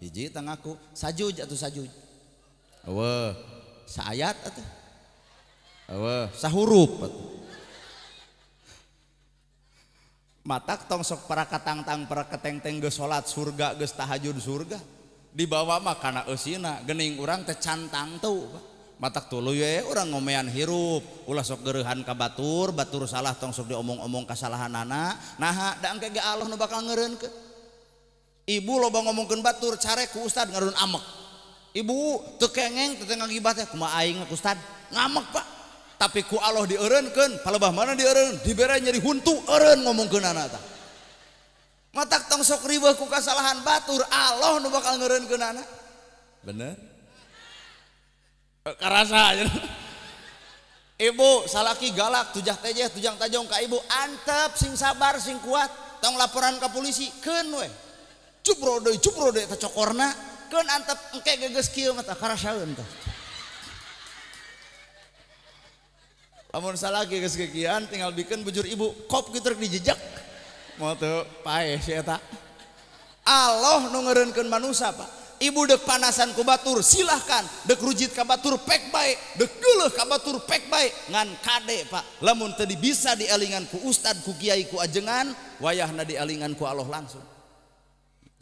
jijitengah aku saju saju sah matak tongsok prakatang-tang per keng- tenggge salat surga gesta hajun surga dibawa makanan usina gening orang ke cantan tuh matak tulu orang e, ngoyan hirup ulasok gerahan ka Batur baturu salah tongsok di umong-omong kasalahan anak nah dan kayak Allah nu bakal ngeren ke punyabu lobang ngomong ke batur cara Ustad ngarun a ibu tekenengeg ketengah ibastad Pak tapiku Allah dire kalau mana di nyeritu ngomong matangok ri kasalahan Batur Allah bakal Ibu salahki galak tujah te tujang tajongngka Ibu Anap sing sabar sing kuat tang laporan ke polisiken cupro deui cupro deui teh cokorna keun antep engke geges kio mata tah karasaeun tah lamun salah geus kekian, tinggal bikin bujur ibu kop di jejak mau tuh pae si Allah nu manusia Pak ibu dek panasan ku silahkan dek rujit ka batur pek baik dek geuleuh ka batur pek baik ngan kade Pak lamun tadi bisa dialingan ku ustad ku kiai ku ajengan wayahna dialingan ku Allah langsung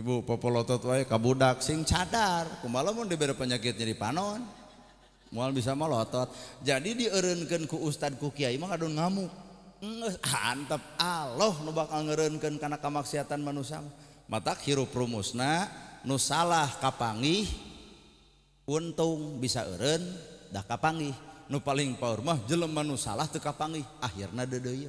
bu popul otot wa kabudak sing car ku malapun di penyakit nyeri panon mual bisa melototot jadi direurenkenku Ustadd Kukiaiang Aduh ngaukp Allah nu bak karenakemaksiatan manang mata hirup rumusna nusalah kapangi untung bisa dah kapangi nu paling powermahsa tuhangi akhirnyadoya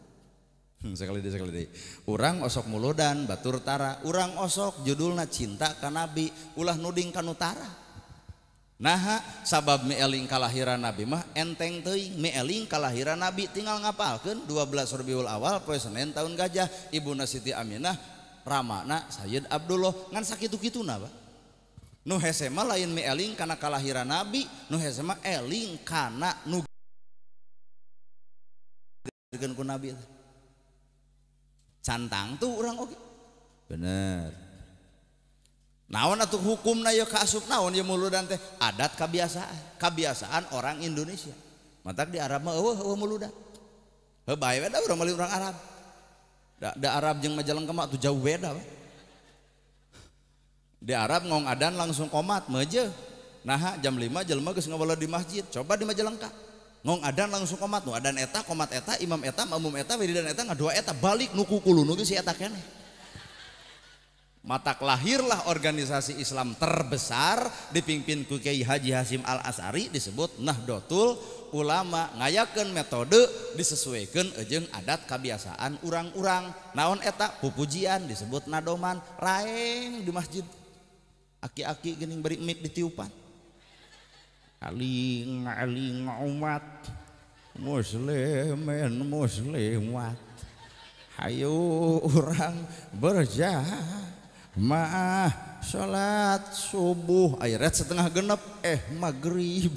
Hmm, sekali urang Osok mulodan Baturtara urang osok judul na cinta kan nabi ulah nuding kan Utara naha sabab miing kalahira nabi mah entenging kalahira nabi tinggal ngapalkan 12 sobiul awal koe Senin tahun gajah Ibu Nas Siti Aminah Rama na Sayid Abdullah ngansa gitu gitu na Nu hesema laining karena kalahira nabi Nuema eling nuku nabi cantang tuh orang oke okay. bener naon atau hukum na ya kaasup naon ya muludan teh adat kebiasaan kebiasaan orang Indonesia matak di Arab mah eueuh eueuh muludan hebat bae beda urang meuli urang Arab da, da Arab jeung majalang kemak tuh jauh beda di Arab ngong adan langsung komat meje nah jam 5 jelema geus ngawala di masjid coba di Majalengka ngong adan langsung komat nu adan eta komat eta imam eta makmum eta wiridan eta ngadua eta balik nuku kukulu nu si eta mata Matak lahirlah organisasi Islam terbesar dipimpin ku Kiai Haji Hasim Al Asari disebut Nahdlatul Ulama ngayakeun metode disesuaikan ejeng adat kebiasaan urang-urang naon eta pupujian disebut nadoman raeng di masjid aki-aki gening beri mik ditiupan aling aling umat muslimin muslimat ayo orang berjamaah sholat subuh ayat setengah genep eh maghrib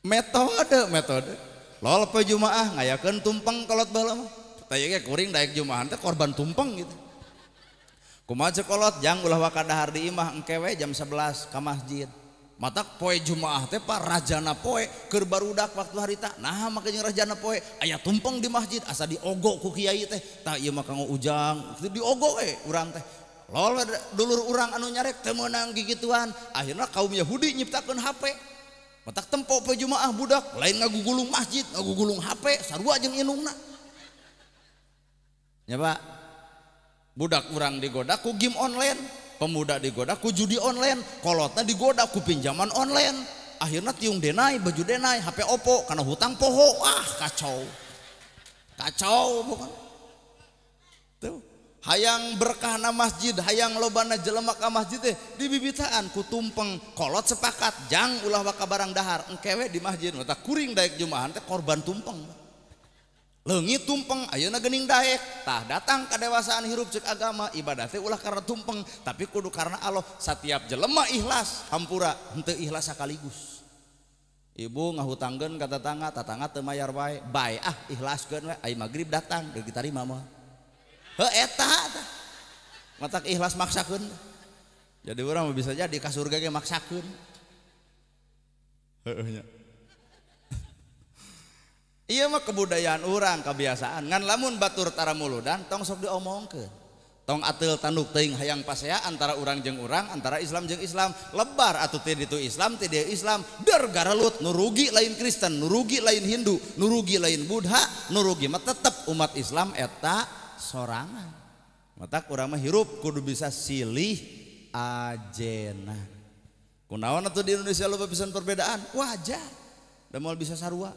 metode metode lol pe jumaah ngayakan tumpeng kalau balam tayangnya kuring daik jumaahan teh korban tumpeng gitu ui ajakolotjanggulah makahar dimah kewe jam 11 kam masjid matak poe jumaah te Pak Rajanapoe gerbarudak waktu harita nah makanya Rajanapoe ayaah tumpeng di masjid asa di oggok ku Kyaiyi teh tak ujanggo u teh lo dulu urang anu nyarek temenang gigitan akhirnya kaum Yahudi nyiptakan HP mata tem jumaah budak lain ngagu gulung masjid ngagu gulung HP satungnyobak dak kurang digodaku game online pemuda digodaku judi online kolotnya digodaku pinjaman online akhirnya yung Denai baju denai HP opo karena hutang poho ah kacau kacau hayang berkah nama masjid hayang lobana jelemak masjid di bibitaan ku tumpeng kolot sepakat jangan ulah maka barang dahar eg kewek di masjid Wa kuriing day jumaahan teh korban tumpeng tumpeng auna geningettah datang kedewasaan hirup agama ibadafi ulah karena tumpeng tapi kudu karena Allah setiap jelemahikhlas Hampura untuk ikhlasa sekaligus Ibu ngahuanggen katatangatangayar wahlas ah, magrib datang git mamahlasmak jadi orang mau bisanya di kasurga maksaun Iya mah kebudayaan orang kebiasaan ngan lamun batur tara dan tong sok ke, Tong atil tanduk ting hayang pasea antara orang jeng orang, antara Islam jeng Islam. Lebar atau tidak itu Islam, tidak Islam. Der garalut nurugi lain Kristen, nurugi lain Hindu, nurugi lain Buddha, nurugi mah tetep umat Islam eta sorangan. mata kurang mah hirup kudu bisa silih ajena. Kunaon atau di Indonesia loba pesan perbedaan? Wajar. mau bisa sarua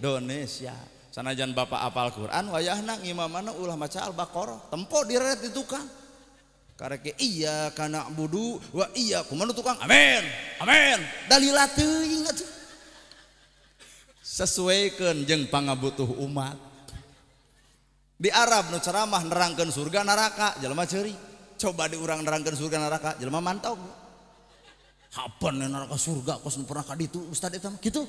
Indonesia sanajan Bapak Abalquran wayah nang mana ulah maca Al-baqarah tem ya karena Itukang sesuaikan jengpang butuh umat di Arab cerammah nerangkan surga neraka jelmari coba dirang-nerangkan surga neraka Jelma mantauaka surgastad gitu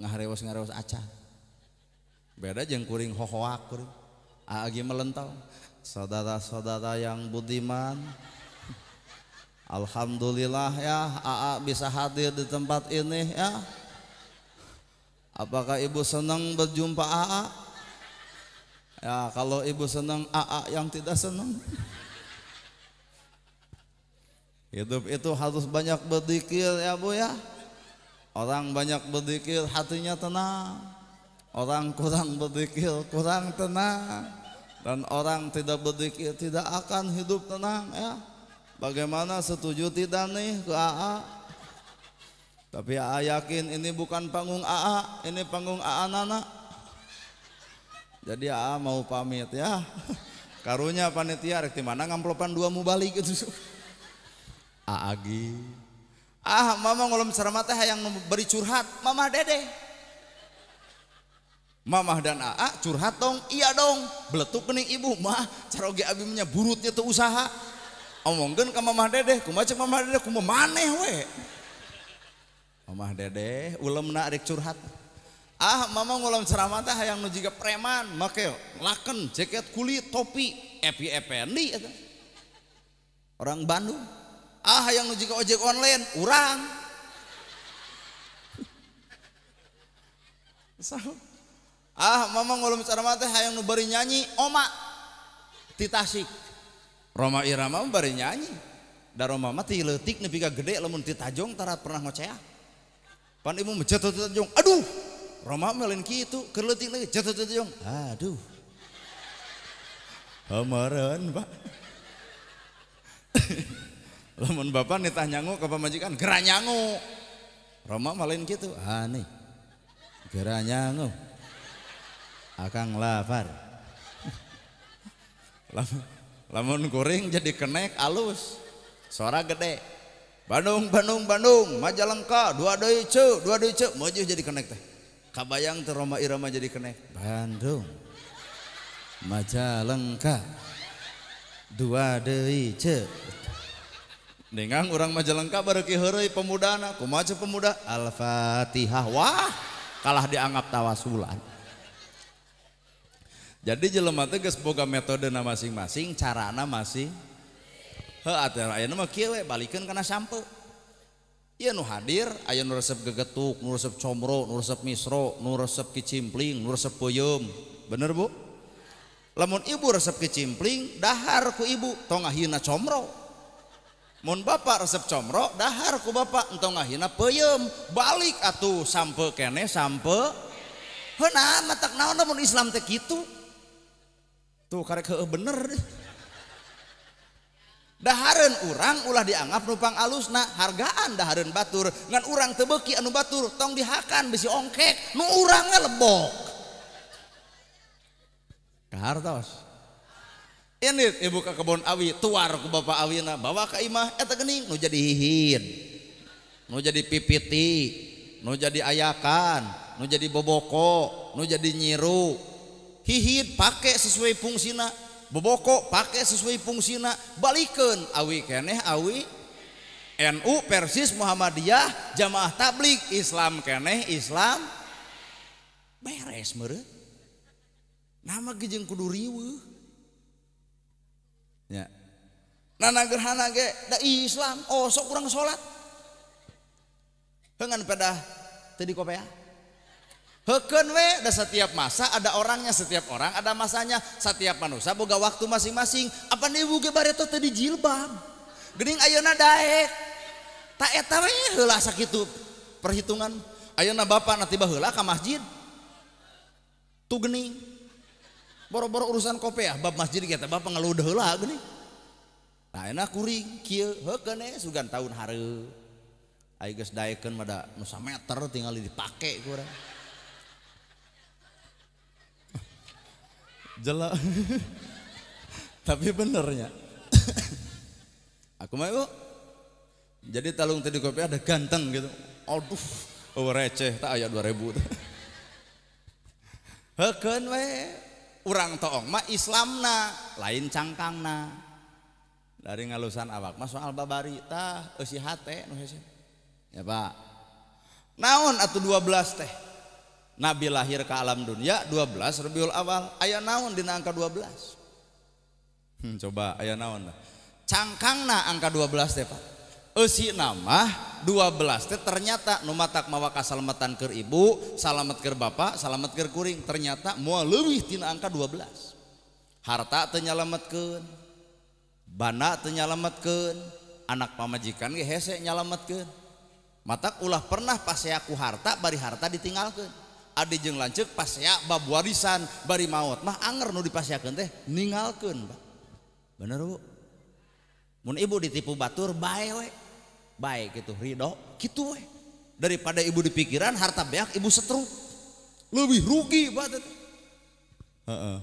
ngarewas ngarewas acah beda jeng kuring hohoak kuring agi melentau saudara-saudara yang budiman Alhamdulillah ya Aa bisa hadir di tempat ini ya Apakah ibu senang berjumpa Aa? Ya kalau ibu senang Aa yang tidak senang Hidup itu harus banyak berzikir ya bu ya Orang banyak berzikir hatinya tenang. Orang kurang berzikir kurang tenang. Dan orang tidak berzikir tidak akan hidup tenang ya. Bagaimana setuju tidak nih ke AA? Tapi AA yakin ini bukan panggung AA, ini panggung AA Nana. Jadi AA mau pamit ya. Karunya panitia rek mana ngamplopan dua mubalik itu. AA gitu. Ah mama ngolongm satha yang memberi curhat Ma dede Mamah dan curhat tong ya dong beletukening ibu mahnya burutnya tuh usaha omong mama dede mama maneh dede m curhat ah mama ngolongm satha yang nujiga preeman makeo laken jaket kulit topi epi orang Bandung ah yang nuju ke ojek online urang ah mama ngolong cara mata hayang nubari nyanyi oma titasik Roma Irama bari nyanyi dan Roma mati letik nepi gede lemun titajong, tara pernah ngocea pan ibu mejatuh titajong aduh Roma melin kitu kerletik lagi jatuh titajong aduh Amaran pak Lamun bapak nitah nyangu ke pemajikan, gerak nyangu. Roma malin gitu, aneh. Ah, gerak nyangu. Akang lapar. Lamun kuring jadi kenek alus. Suara gede. Bandung, Bandung, Bandung, Majalengka, dua deui cu, dua deui cu, maju jadi kenek teh. Kabayang teroma Roma Irama jadi kenek. Bandung. Majalengka. Dua deui cu. Dengan orang majalengka bareki pemuda pemudana, kumaha pemuda? Al-Fatihah. Wah, kalah dianggap tawasulan. Jadi jelema teh geus metode nama masing-masing, carana masing. He, atuh ayam, mah kile, balikan kena kana sampe. nu hadir, aya nu resep gegetuk, nu resep comro, nu resep misro, nu resep kicimpling, nu resep boyom. Bener, Bu? Lamun ibu resep kicimpling, dahar ku ibu, tongah hina comro. Bapak resep commrokharku ba ento ngahin peyem balik at sampe kene sampe na benerdaharan urang ulah dianggap rupang alus na hargagaan dah baturngan urang tebeki anu batur tong dihakan be ongkek mengur lebokhartos buka kabun awi tu Bapak Awi bawamah jadi jadi PPT no jadi ayakan jadi bobokk no jadi yiru hihid pakai sesuai fungsina bobokk pakai sesuai fungsina balikken awi keeh awi NU Persis Muhammadiyah jamaah tabbli Islam keeh Islam beres namajeng kudu Riwu punya nana gerhana ge Islam osok oh, kurang salat dengan pedah tadi kopekenda setiap masa ada orangnya setiap orang ada masanya setiap pan Nuahmoga waktu masing-masing apa nebubar itu tadi jilbaing ana sakit perhitungan Auna ba Natibalaka masjid tuh Gening boro-boro urusan kopi ya, bab masjid kita bab pengeluh lah gini nah enak kuring kieu heukeun sugan tahun hari, ayo guys daikan pada nusa meter tinggal dipakai kurang jelas tapi benernya aku mah jadi talung tadi kopi ada ganteng gitu aduh oh, receh tak ayat ribu, heukeun we u tong ma Islamna lain cangkangna dari ngaalusan awak masuk al-babarita ya Pak naon atau 12 teh nabi lahir ke alam dunia 12 awal aya naun di angka 12 hmm, coba aya naon cangkang na angka 12 de Pak nama 12 ternyata no mata mawakahsalamatan ke ibu salamet ger Bapakpak salat gerkuring ternyata mu luwi tin angka 12 harta tenyalamatatkan bana tenyalamat ke anak pamajikan ge hesek nyalamat ke matakulah pernah pas aku harta bari harta ditinggalkan Ajeng lance pas ya babu warisan bari maut mah anger nu dipasiakan teh meninggalkanbak bener mau Ibu ditipu Batur Ba baik itu ridho gitu weh daripada ibu di pikiran harta beak ibu setru lebih rugi banget uh -uh.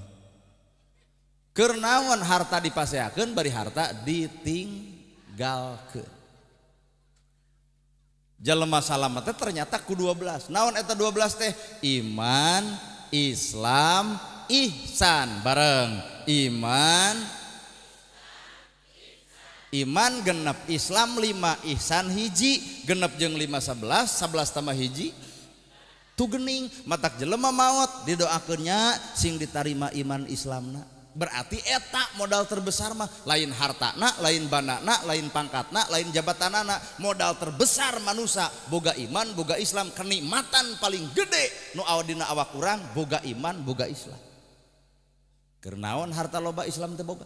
Kernawan harta dipaseakan bari harta ditinggalkan. Jelema salamat teh ternyata ku belas Naon eta belas teh? Iman, Islam, ihsan bareng. Iman, iman genp Islam 5 Iihsan hiji genpjeng 15 11 tambah hiji tuh gening matak jelemah maut dioakannya sing ditarima iman Islam Nah berarti etak modal terbesar mah lain hartanak lain bananak lain pangkatna lain jabatan anak modal terbesar man manusia boga iman buga Islam kenikmatan paling gede no Adina awak kurang boga iman buga Islam kenawan harta loba Islam terbuka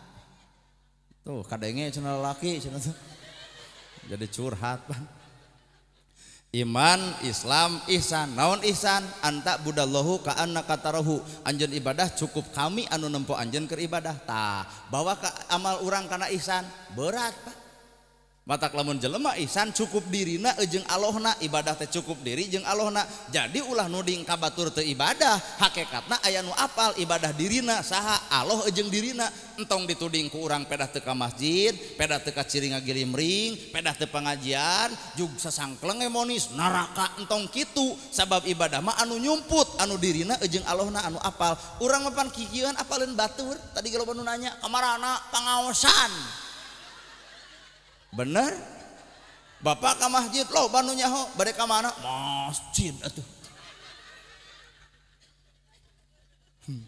kadangnya se jadi curhat Pak iman Islam Isan naon Isan antak buddhaallahu ke anak kata rohu anj ibadah cukup kami anu nempu anj ke ibadahtah bawa amal orangrang karena Isan berata punya tak lamun jelemah Isan cukup dirina Ejeng Allahna ibadah tercukup diri jeng Allahna jadi ulah nuding ka Batur ibadah hakekatna ayanu apal ibadah dirina saha Allah ejeng Dina entong ditudingku kurang pedah teka masjid peda tekat siringa girim ring pedah te pengajian juga sesang klengemonis naraka entong gitu sabab ibadah mah anu nyumput anu dirina Ejeng Allahna anu apal kurangrangngepan kikihan apalen Batur tadi kalau penunnya amaana pengawasan bener Bapak ke masjid loh Banu nyaho bade ke mana masjid atuh hmm.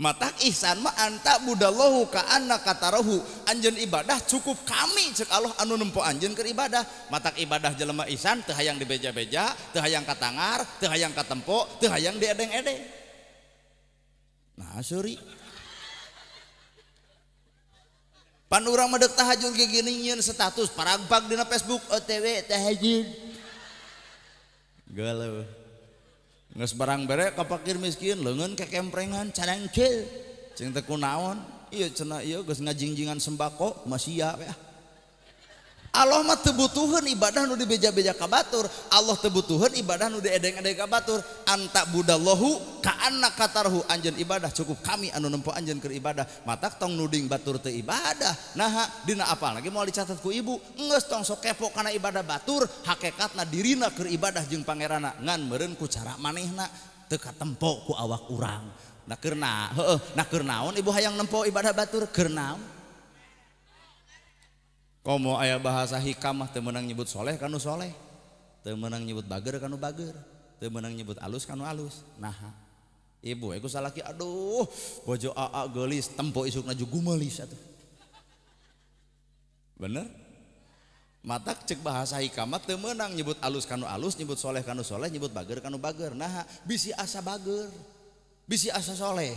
Matak ihsan mah anta budallahu ka anna katarahu anjen ibadah cukup kami cek Allah anu nempo anjen ke ibadah matak ibadah jelema ihsan teh hayang dibeja-beja teu hayang katangar teu hayang katempo teh hayang diedeng-edeng nah suri Quran urang medektah hajungingin status parang bag dina Facebook OTw e tehjin barang bere kapkir miskin lengan kekemngan carang te naon ngajingngan semmbako masih yawe ah Allahmah tebu Tuhan ibadah Nu di beja-beja ka Batur Allah tebu Tuhan ibadah nu di edeng-de ka Batur antak Buddhaallahhu ke katatarhu Anjen ibadah cukup kami anu nempo anjan keribadah mata tong nuding batur te ibadah nah Di apalagi mau dicatatku ibu ngeongng so kepok karena ibadah batur hakekat na dirina keribadahjung pangeranangan mengku cara manehna tekat tempoku awak urang nah karenana nakernaun ibuha yang nempo ibadah baturkeram. aya bahasahi kamah temenang nyebut soleh kanu soleh temenang nyebut bager kanu bager temenang nyebut alus kan alus naha Ibuku aduh bo tem is bener matak cek bahasahi kamat temenang nyebut alus kanu alus nyebut soleh kanusholeh nyebut baggger kanu bager naha bisi asa bager bisi asa soleh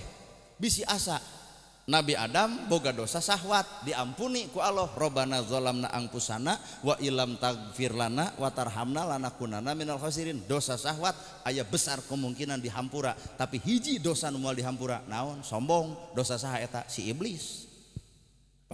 bisi asa kamu Nabi Adam boga dosa sahwat diampuni ku Allah robanazolam na ang pusana, wa ilam tagfirlana watar hamna lanapunna naminal Hassirin dosa sahwat aya besar kemungkinan di Hampura, tapi hiji dosa nuual dihampura naon sombong dosa saha eta si iblis.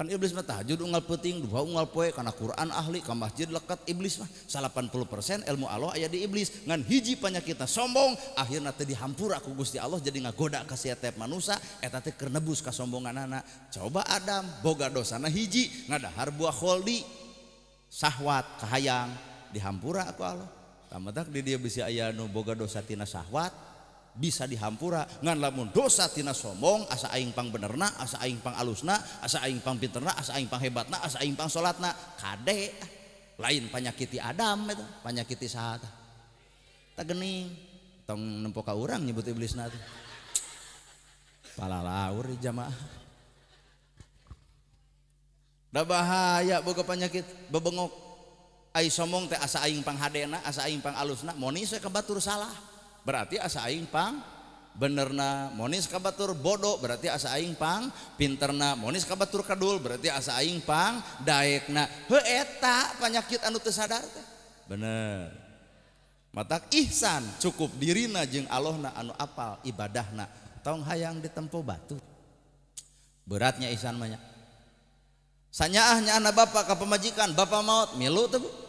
iblis tahajud ungal puting duaalpo karena Quran ahli Kambahjid lekat iblis mah salah 80% ilmu Allah ayah di iblis ngan hiji banyak kita sombong akhirnya tadi dihampura aku Gusti Allah jadi ngagoda kesiate mansa eh tapikernebus kesombongan anak coba Adam boga dosana hiji nga ada harbuah Holdi syahwat Kaang dihampura aku Allah dia bisa ayanu boga dosatina syahwat ur bisa dihampura nganlamu dosatina sombong asa ingpang berna asa ingpang alusna asa ingpang peterrna asa ingpang hebat na asa pang salatnadek lain panyakiti Adam itu panyakiti saat takni tong nem kaunye pala jamaahndak bahaya panyakit bebengo somong aspang asapang alusna monise ke Batur salah berarti asa ingpang benerna monis ka Batur bodoh berarti asa ingpang pinterrna monis ka Batur Kadul berarti asa ingpang Daynaeta penyakit anu terada bener mata Iihsan cukup diri najeng Allah na anu apal ibadah na Tong hayang diempuh Batur beratnya Isan banyaksanya ahnya anak bakah pemajikan Bapak maut milu tuhgu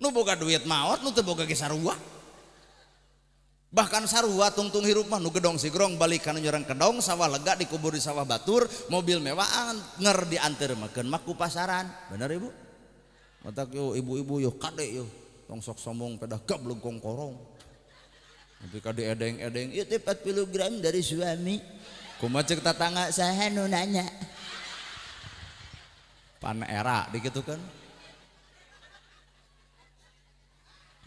nu boga duit maut nu teu boga ge sarua bahkan sarua tungtung hirup mah nu gedong sigrong balik kana nyorang kedong sawah lega dikubur di sawah batur mobil mewah nger dianter makan maku pasaran bener ibu matak yo ibu-ibu yo kade yo tong sok sombong pedah gablengkong korong tapi kade edeng-edeng itu 40 gram dari suami kumaha cek tatangga saha nu nanya pan era dikitu kan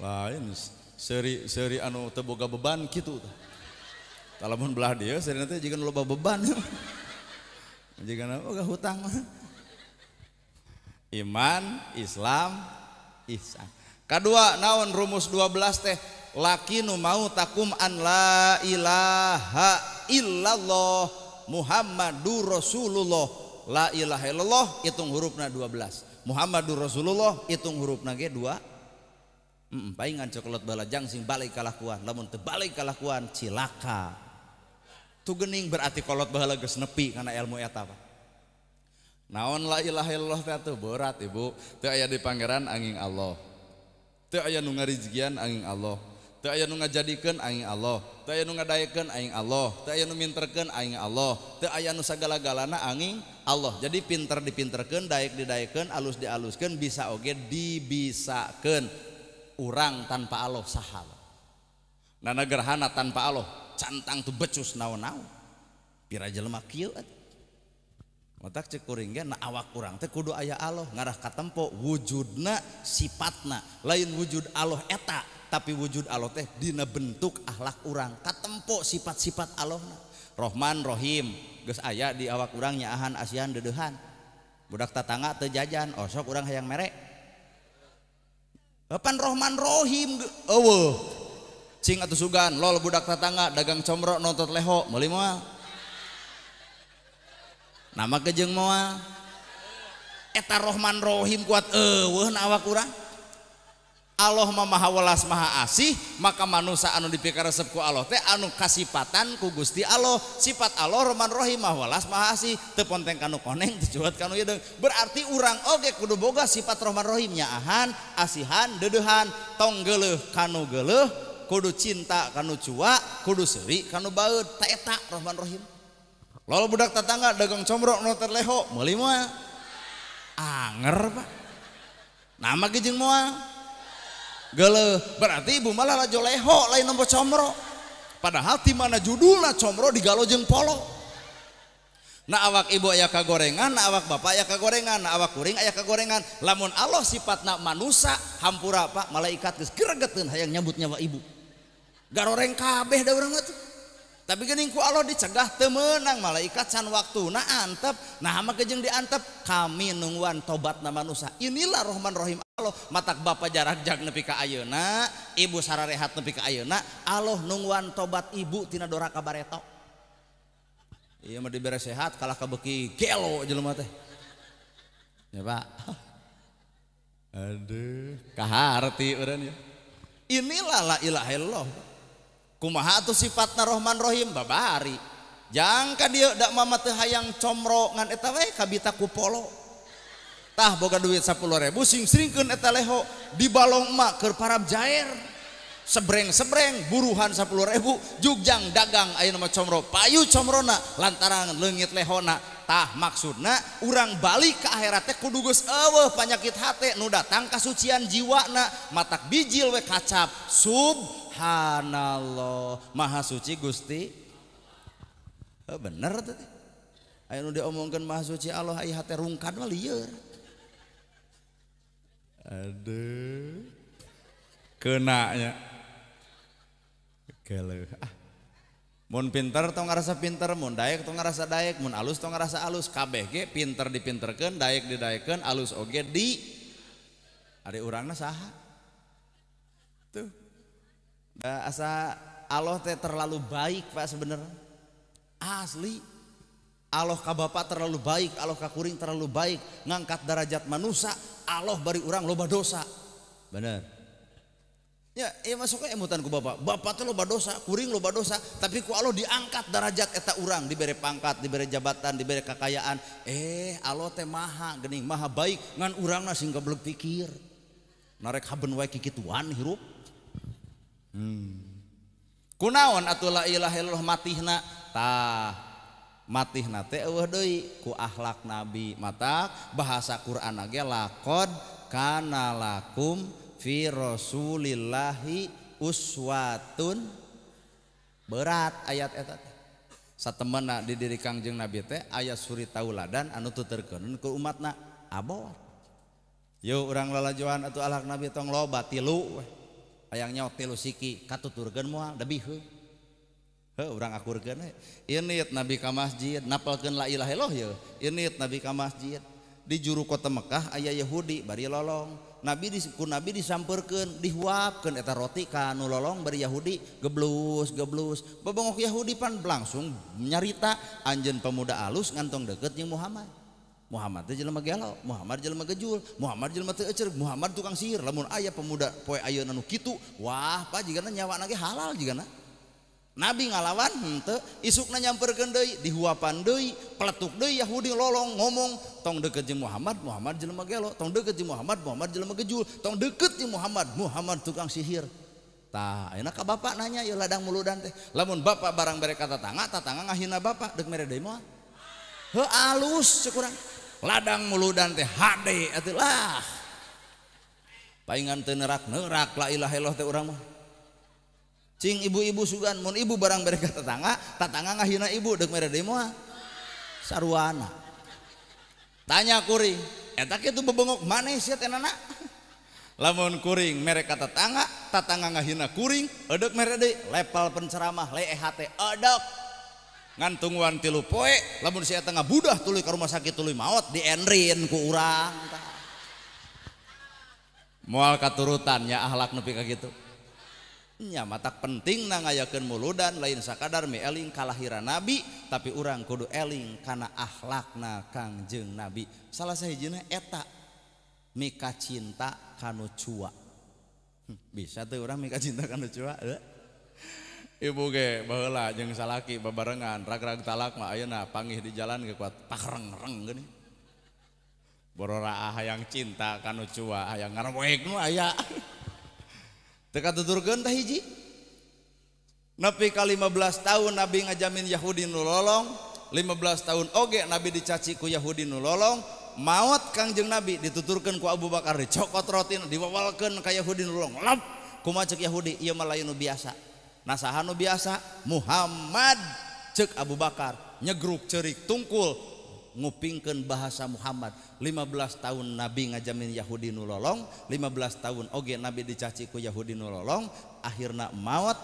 lain seri seri anu teboga beban gitu Talamun belah dia seri nanti jika nolba beban jika boga hutang iman Islam ihsan kedua naon rumus 12 teh laki nu mau takum an la ilaha illallah Muhammadur Rasulullah la ilaha illallah hitung hurufna 12 Muhammadur Rasulullah hitung hurufna ge 2 t bala sing balik kauan namun tebalik kauancilakaing berartikolot nepi karena elmu ya naonilahallahbu aya dipanggeran aning Allah aya rean aning Allah aya jadikan an Allah daykening Allahinterkan aning Allah te aya nusa gala-gala na aning Allah jadi pinter dipinterkennda didayken alus dialuskan bisa oke dibisakan dia orang tanpa Allah sahal nana gerhana tanpa Allah cantang tuh becus nanau pi awak kurang kudu aya Allah ngarah katemp wujud na sifat na lain wujud Allah etak tapi wujud Allah teh Di bentuk akhlak orang katempuk sifat-sifat Allah Rohman Rohim guys aya di awak kurangnya ahan asAN de dehan budak tatanga tejajan olehsok orang yang merek punya Rohman Rohim sing loldak dagangmbrok notot leho nama kejeng moa eta Rohman Rohim kuat eh nawak kurang punya Allah mawalas ma asih maka man manusia anu dipekar seku Allah Te anu kasihpatan ku Gusti Allah sifat Allahromanrohimmahwalas ma sih tepon tengkanu konekg berarti urang ogek kudu boga sipat Rohmanrohimnyahan asihan dedehan tonggeluh kanu geluh kudu cinta kanu cua kudu sewi kanu baut tetak Rohmanrohim lo budak tetangga dagang combroker Pak Nam gij semua? Q berarti ibu malahlahjoleho lain nambo combro pada hati mana judullah combro di galajeng polo na awak ibu ya ka gorengan awak bapak ya ka gorengan awak goreng aya ke gorengan lamun Allah sifatnak manusa hampur apa malaikat geragettin hanya yang nyabut nyawa ibu garreng kabeh da punya tapiingku Allah dicegah temenang malaikatsan waktu nahantep nah ama kejeng diantep kami nunwan tobat nama nusa inilah Rohmanrohim Allah mata ba jarakjak nepi Kauna ibu Sararehat nepiuna Allah nunwan tobat ibu Tiadorakababareto ya mau diberre sehat kalah kabukilouh inilahlah ilahallah ui mah sifat narohmanrohim bahari jangan dia ndak mama tehhaang commro ngan eteta kaku polotah boga duit 1.000 singsingeta le dibalongmakker parab Jair sebreng sebreng buruhan 10.000 jugjang dagang airmah commbro payu comrona lantaran lenggit lehonatah maksud na urang balik ke aera teku dugus panyakit hat nuda tangka suucian jiwakna matak bijil wek kacap sub subhanallah maha suci Gusti oh, bener tuh ayo udah omongkan maha suci Allah ayah hati rungkan mah liur aduh kenanya kalau ah mun pinter tong ngerasa pinter mun daek tong ngerasa daek mun alus tong ngerasa alus kabeh ge pinter dipinterkeun daek didaekeun alus oge di ari urangna saha Eh, asa Allah teh terlalu baik Pak sebenarnya asli Allahkah Bapak terlalu baik Allahkahkuring terlalu baik ngangkat darajat mansa Allah bari urang loba dosa bener ya masukutanku ba ba tuh loba dosa kuring loba dosa tapi kok Allah diangkat darajat keeta urang diberre pangkat diberi jabatan diberre kakayaan eh Allah teh mahani maha baik ngan urang sing pikir narekhab Tuhan hi Hai hmm. kunaon Atulailahai loh matina ta mati na uh ku akhlak nabi mata bahasa Quran aja laqd kanalkum Firosulillahi uswaun berat ayat et satu temmenak didirikanjeng nabite ayaah Sur taula dan anu tuh terkenun ke umatna Abbot y orang lelajuan atau alak nabi tong lo batti lu nyaiki katu turganit nabi masjid napalkenlah ilah init nabi masjid di juru kota Mekkah ayah Yahudi bari lolong nabi disku nabi disampurken dihuaapken eta rotiikan nu lolong ber Yahudi geblus geblus pebongok Yahudi panung nyarita anjen pemuda alus ngantong deketnya Muhammad ui Muhammad Muhammad Jelma gejul Muhammad Jelma Ac Muhammad tukang sihir lamun ayah pemuda poi ayo nanu gitu Wah nyawa na halal juga nabi ngalawan hmm, isuknya nyamper dihuapan Dei pelatuk De Yahudi lolong ngomong tong dekej Muhammad Muhammad jelma gelok tong dekej Muhammad Muhammad jelelma gejul tong deket di Muhammad Muhammad tukang sihir ta enkah bapak nanya ladang muulu dan teh lamun Bapak barang kata ba alus kurang punya ladang muuludan tehlah pengnerak neraklahilah u ibu-ibu su mo ibu barang mereka tettanga ta ngahina ibu sar tanya kuri itu pebengok manis la mohon kuring mereka tettanga tatanga ngahina kuriingdek le penceramah lehati ookk tunganlupo lapun saya tengah budah tuli ke rumah sakit tuli maut dienrinku urang mual katurutan ya akhlak na gitunya mata penting na nga yakin muuludan lain se kadardarmie eling kalahira nabi tapi urang kodu Eling karena akhlak na Kangjeng nabi salah saya etak mika Cinta kanua hm, bisa tuh orang mika cinta bu jengsa bebarenganrangak pangi di jalan borro aha yang cinta kan cua aya ngatur hij napi kali 15 tahun nabi ngajamin Yahudi Nulolong 15 tahun Oge nabi dicaciku Yahudi nulolong maut kangjeng nabi dituturkan ku Abu Bakari cokot rotin dibawalken kay Yahudin kuma Yahudi biasa uisa Hanu biasa Muhammad cek Abu Bakar nyegguk cerik tungkul ngupingkan bahasa Muhammad 15 tahun nabi ngajamin Yahudi nulolong 15 tahun oge nabi dicaciku Yahudi nulolong akhirnya maut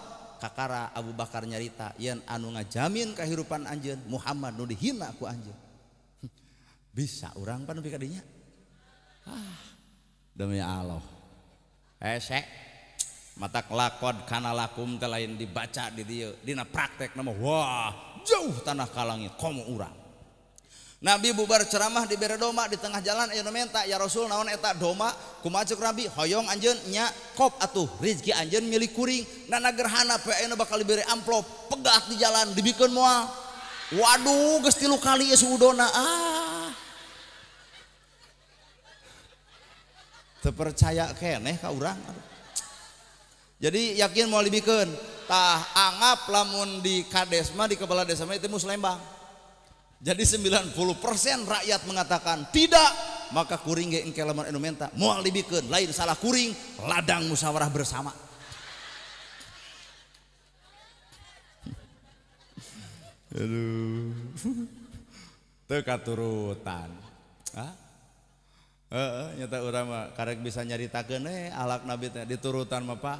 Kakara Abu Bakar nyarita yen anu ngajamin kehidupan anjil Muhammad Nu dihinaku Anjil bisa orang pannya ah, demi Allah esek mata kelakon karena lakum telain dibaca di dia dina praktek nama wah jauh tanah Kalangnya komo urang Nabi bubar ceramah di bere doma di tengah jalan ayo minta ya Rasul naon eta doma kumacuk Nabi hoyong anjen nya kop atuh rizki anjen milik kuring nana gerhana pe ini bakal dibere amplop pegat di jalan dibikin moal waduh gestilu kali ya suudona ah terpercaya keneh ka urang aduh jadi yakin mau lebihkan tah anggap lamun di kadesma di kepala desa itu muslembang jadi 90% rakyat mengatakan tidak maka kuring ge engke lamun mau menta moal lain salah kuring ladang musyawarah bersama Aduh. teka turutan, Hah? Heeh, nyata urama karek bisa nyari eh alak nabi di diturutan mah Pak.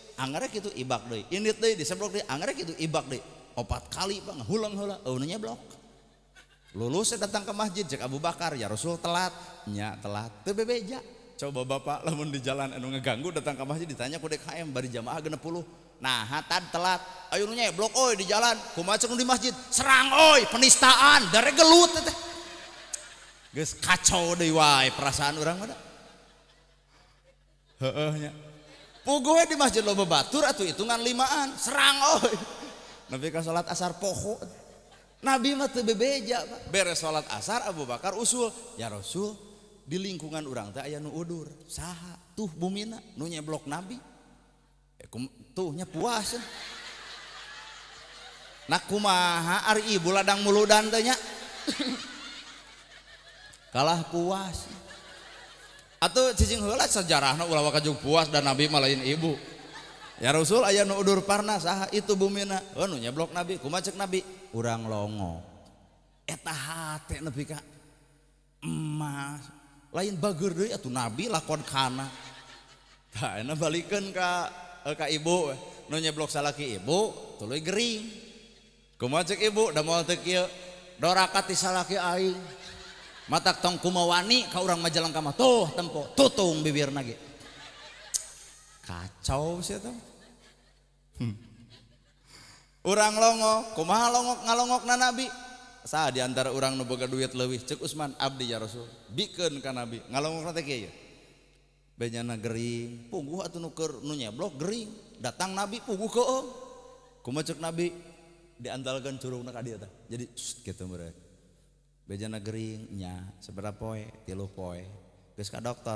punya itu o kali Banglang oh, lulusnya datang ke masjid Abu Bakar ya Rasul telatnya telat coba ba lemun di jalan ngeganggu datang ke masjid ditanya kodeM dari Jamaah ke nahan telatnya blok di jalan di masjid Serang oi penistaan dari gelut kacau perasaan orang di masjid lo Batur hitungan 5an Serangbi salat asar Pohok nabi bebe bere salat asar Abu bakar usul ya Rasul di lingkungan urang tak ayamina blok nabinya pu ladang mu kalah puasa cinglat sejarah ulama kaju puas dan nabi malalain ibu ya rasul aya nudur parna sah itu buminanya oh, blok nabi ku macecek nabi urang longo emas lain bag eh, tuh nabilah konbunya blok salah ibubudorarakati salah tak tong kuma kau orang majalang kam tuh tempo bibir kacau orang hmm. longok ku maha longok ngalongok na nabi saat diantara orang nuboga dut lewihtman Abdi Yaul nabi ngalong pungnya blog datang nabi p nabi dianalkan tur diata jadi mereka bejana geringnya seberapa poe tilu poe geus ka dokter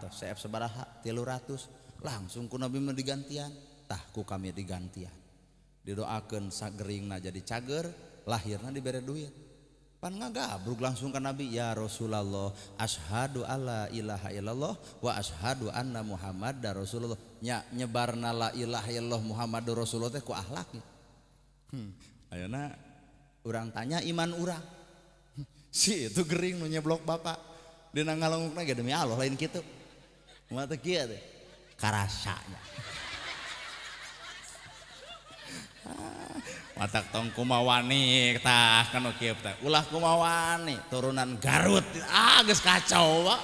tos CF sabaraha 300 ratus langsung ku nabi mah digantian tah ku kami digantian didoakeun sageringna jadi cager lahirna dibere duit pan ngagabruk langsung ka nabi ya Rasulullah ashadu alla ilaha illallah wa ashadu anna Muhammad da Rasulullah nya nyebarna la ilaha illallah Muhammad Rasulullah teh ku ahlaknya hmm. ayeuna orang tanya iman orang si itu gering nunya blok bapak di ngalongokna gak demi Allah lain kita mata kia deh karasanya mata matak tong kumawani tah kan oke kita ulah kumawani turunan Garut ah kacau pak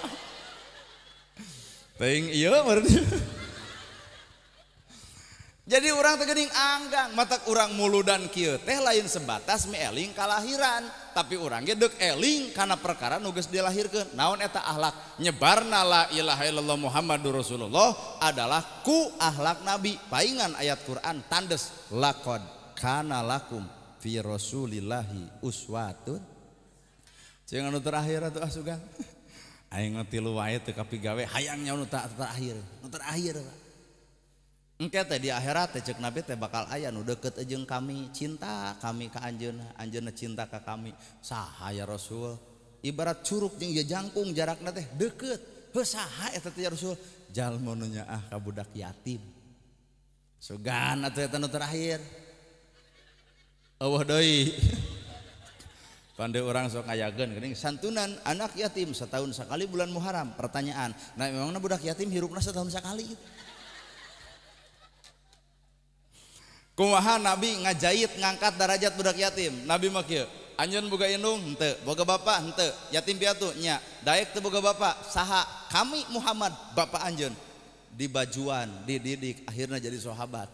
ting iya berarti jadi orang tegeding angga mata orang muulu dan q teh lain sebatas meing kalahiran tapi orang gedeg eling karena perkaraan nugas di lahir ke naon eta akhlak nyebarna lailahaiallah Muhammad Rasulullah adalah ku akhlak nabi pengan ayat Quran tandas laqdkana lakumfirrosulillahi Uswa terakhirti lu itu tapi gawe hayangnya terakhir ah, terakhir tadi akhirat cek na teh bakal aya deketjeng kami cinta kami ke Anjun An cintakah kami sah ya Rasul ibarat Curug dia jakung jaraknya teh deket Rauljalnyadak ah, yatim Su terakhiri pandai orang sogen santunan anak yatim setahun sekali bulan Muharram pertanyaan memangdak yatim hidup setahun sekali punya nabi ngajahit ngangkat Darajat budak yatim Nabi Mak Anndung bapak yatim piatunyaga Bapak sah kami Muhammad Bapak Anjunun di bajuan did didik akhirnya jadi sahabat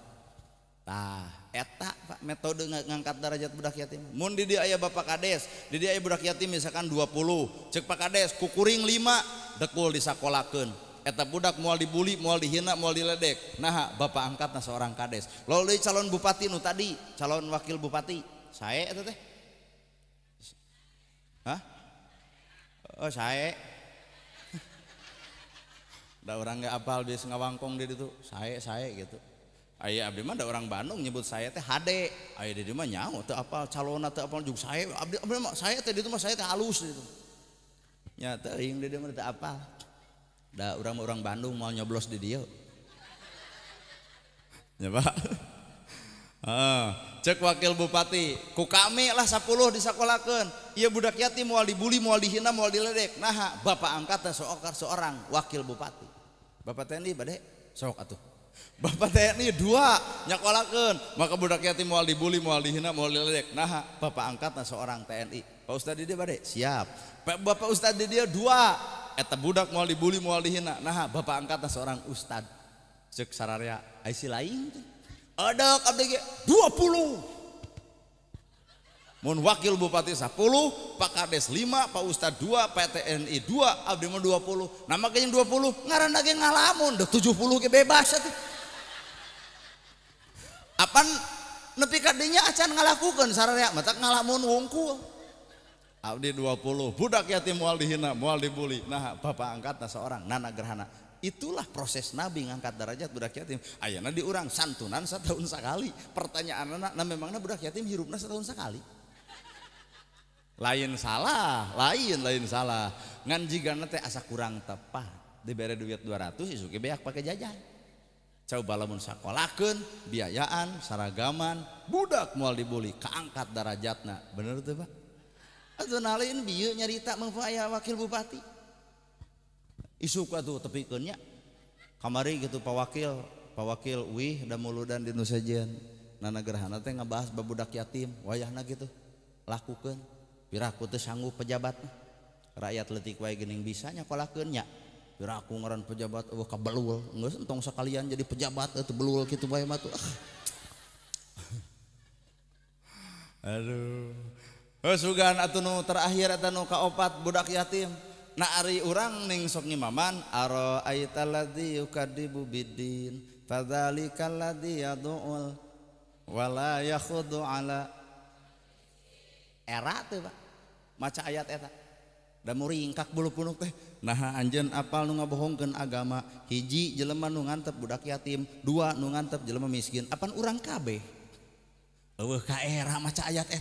etak Pak metode ngangkat darajat budak yatim ayah Bapak Kades yatim misalkan 20 cek Pak Kades kukuring 5 dekul di sekolahken orangudak mual dibulial dihin mau diledek nah ba angkat na seorang Kades lo calon bupatinu tadi calon wakil bupati saya teh oh, sayanda orang nggak apal dikong jadi itu saya saya gitu aya ada orang Bandung nyebut saya teh HD aya jadi apa calon atau saya saya saya apa da orang orang Bandung mau nyoblos di dia nyoba ah, cek wakil bupati ku kami lah 10 disekolakan iya budak yatim mau dibully mau dihina mau diledek nah bapak angkatnya seorang seorang wakil bupati bapak TNI badai sok atuh Bapak TNI dua nyakolakan maka budak yatim mau dibully mau dihina mau diledek nah bapak angkatnya seorang TNI Pak Ustadz dia bade siap Bapak Ustadz dia dua eta budak mau dibully mau dihina nah bapak angkatnya seorang ustad cek sararya aisi lain ada dua 20 Mun wakil bupati sepuluh Pak Kades lima Pak Ustad dua ptni dua 2, abdi dua 20. Nama yang 20 ngaran lagi ngalamun, tujuh 70 ke bebas atuh. Apan nepi kadinya acan ngalakukan sararya mata ngalamun wungkul. di 20 budak yatim mual dihina mual dibulli nah ba angkatnya seorang nana gerhana itulah proses nabi mengangkat darajat budak yatim Ayah nanti orang sanunnan satuunsa sekali pertanyaan memangdak yatim hi sekali lain salah lain lain salah nganjiga netik asa kurang tepat dida dut 200 pakai jajah cow balaun sekolahken biayaan saragaman budak mual dibulli ke angkat darajatna bener tebak lin biu nye mefa wakil bupati is tuh tapi kenya kamari gitu pawakil pawakil Wihdah muulu dan di nusajen nana gerhana tuh nggak bahas bebudak yatim wayah na gituku kepiraku sanggup pejabat rakyat let waing bisanya ko kenyakuran pejabat kabelul sekalian jadi pejabat ataubelul gitu aduh gaan terakhirmuka opat budak yatim naari urang ning soman tuh maca ayat ingkak bulu-puluh teh na anjen apal nu nga bohongken agama hiji jeleman nungantep budak yatim dua nunganp jelemah miskin apa urang kabeh maca ayat eh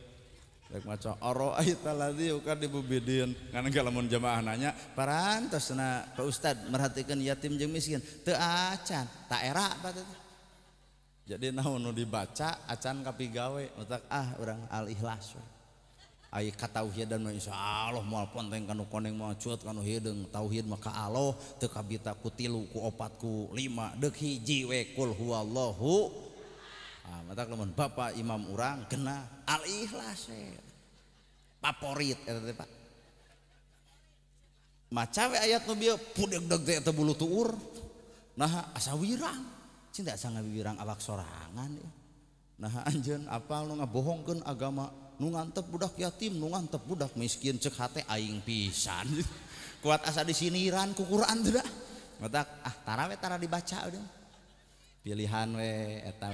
macanya ke Ustad mehatikan yatim jemiskin te acan tak eraak banget jadi na dibaca acan tapi gawe otak orang ah, al-hla Insya maupun mau tauhid maka Allahbita kutiluku opatku 5 dehijiwekulhu Ah, kalau Bapak Imam urang kena alhlait eh. macawe ayat tuh asa wirang sangatbirang alak soangan eh. nah Anpal nggak bohongken agama nungan tep budak yatim nungan tepudak miskin ceha aying pisan kuat asa diiniran kukur ah, dibaca pilihan weetaw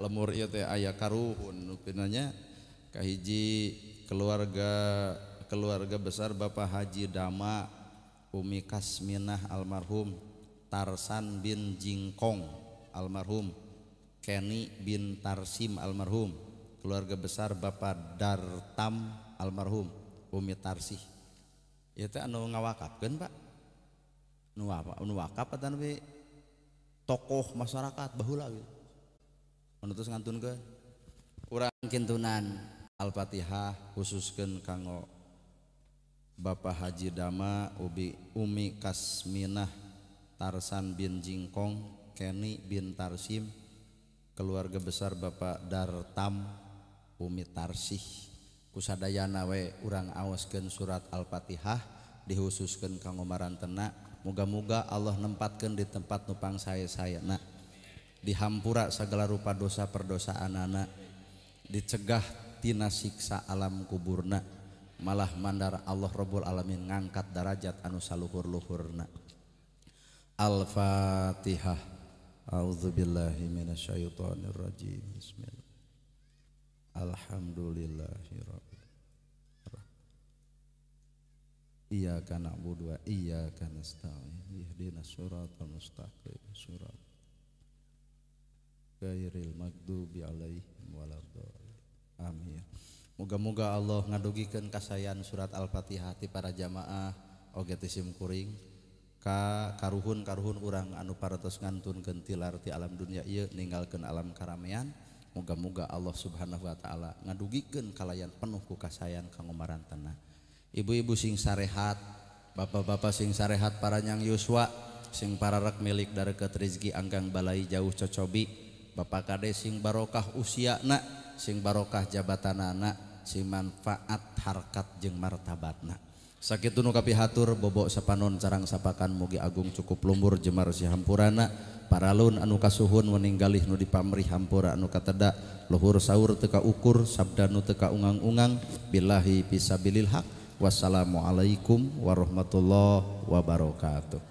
lemur iya teh ayah karuhun nuktinanya kahiji keluarga keluarga besar Bapak Haji Dama Umi Kasminah almarhum Tarsan bin Jingkong almarhum Kenny bin Tarsim almarhum keluarga besar Bapak Dartam almarhum Umi Tarsih ya teh anu ngawakafkeun Pak nu apa anu wakaf atawa tokoh masyarakat baheula gitu menutus ngantun ke kurang kintunan Al-Fatihah khususkan kanggo Bapak Haji Dama Ubi Umi Kasminah Tarsan bin Jingkong Kenny bin Tarsim keluarga besar Bapak Dartam Umi Tarsih kusadayana we urang awaskeun surat Al-Fatihah dihususkeun kanggo marantena muga-muga Allah nempatkan di tempat nupang saya-saya nak dihampura segala rupa dosa perdosa anak-anak dicegah tina siksa alam kuburna malah mandar Allah Rabbul Alamin ngangkat darajat anu saluhur-luhurna Al-Fatihah A'udzubillahi minasyaitonirrajim Bismillah Alhamdulillahirabbil Iyyaka na'budu wa iyyaka nasta'in ihdinas siratal mustaqim siratal magdu amin muga-moga Allah ngadugikan kesayyan surat al-pati hati para jamaah ogetisism kuring Ka karruhun karun urang anuparetos ngantun getilarti alam dunia yia meninggalkan alam keramean muga-moga Allah subhanahu Wa ta'ala ngaduugiken kallayan penuhku Kasayyan kamuran tenah ibu-ibu sing sarehat bapak-bapak sing sarehat paranyang Yuuswa sing pararak milik dari kerizgi Anggang Balai jauh Cocobi Bapak Kade sing barokah usia na sing barokah jabatan anak sing manfaat harkat jeng martabatna sakit nu hatur bobok sapanon carang sapakan mugi agung cukup lumur jemar si hampurana paralun anu kasuhun meninggalih nu dipamri hampura anu kateda luhur sahur teka ukur sabda nu teka ungang-ungang billahi pisabilil haq wassalamualaikum warahmatullahi wabarakatuh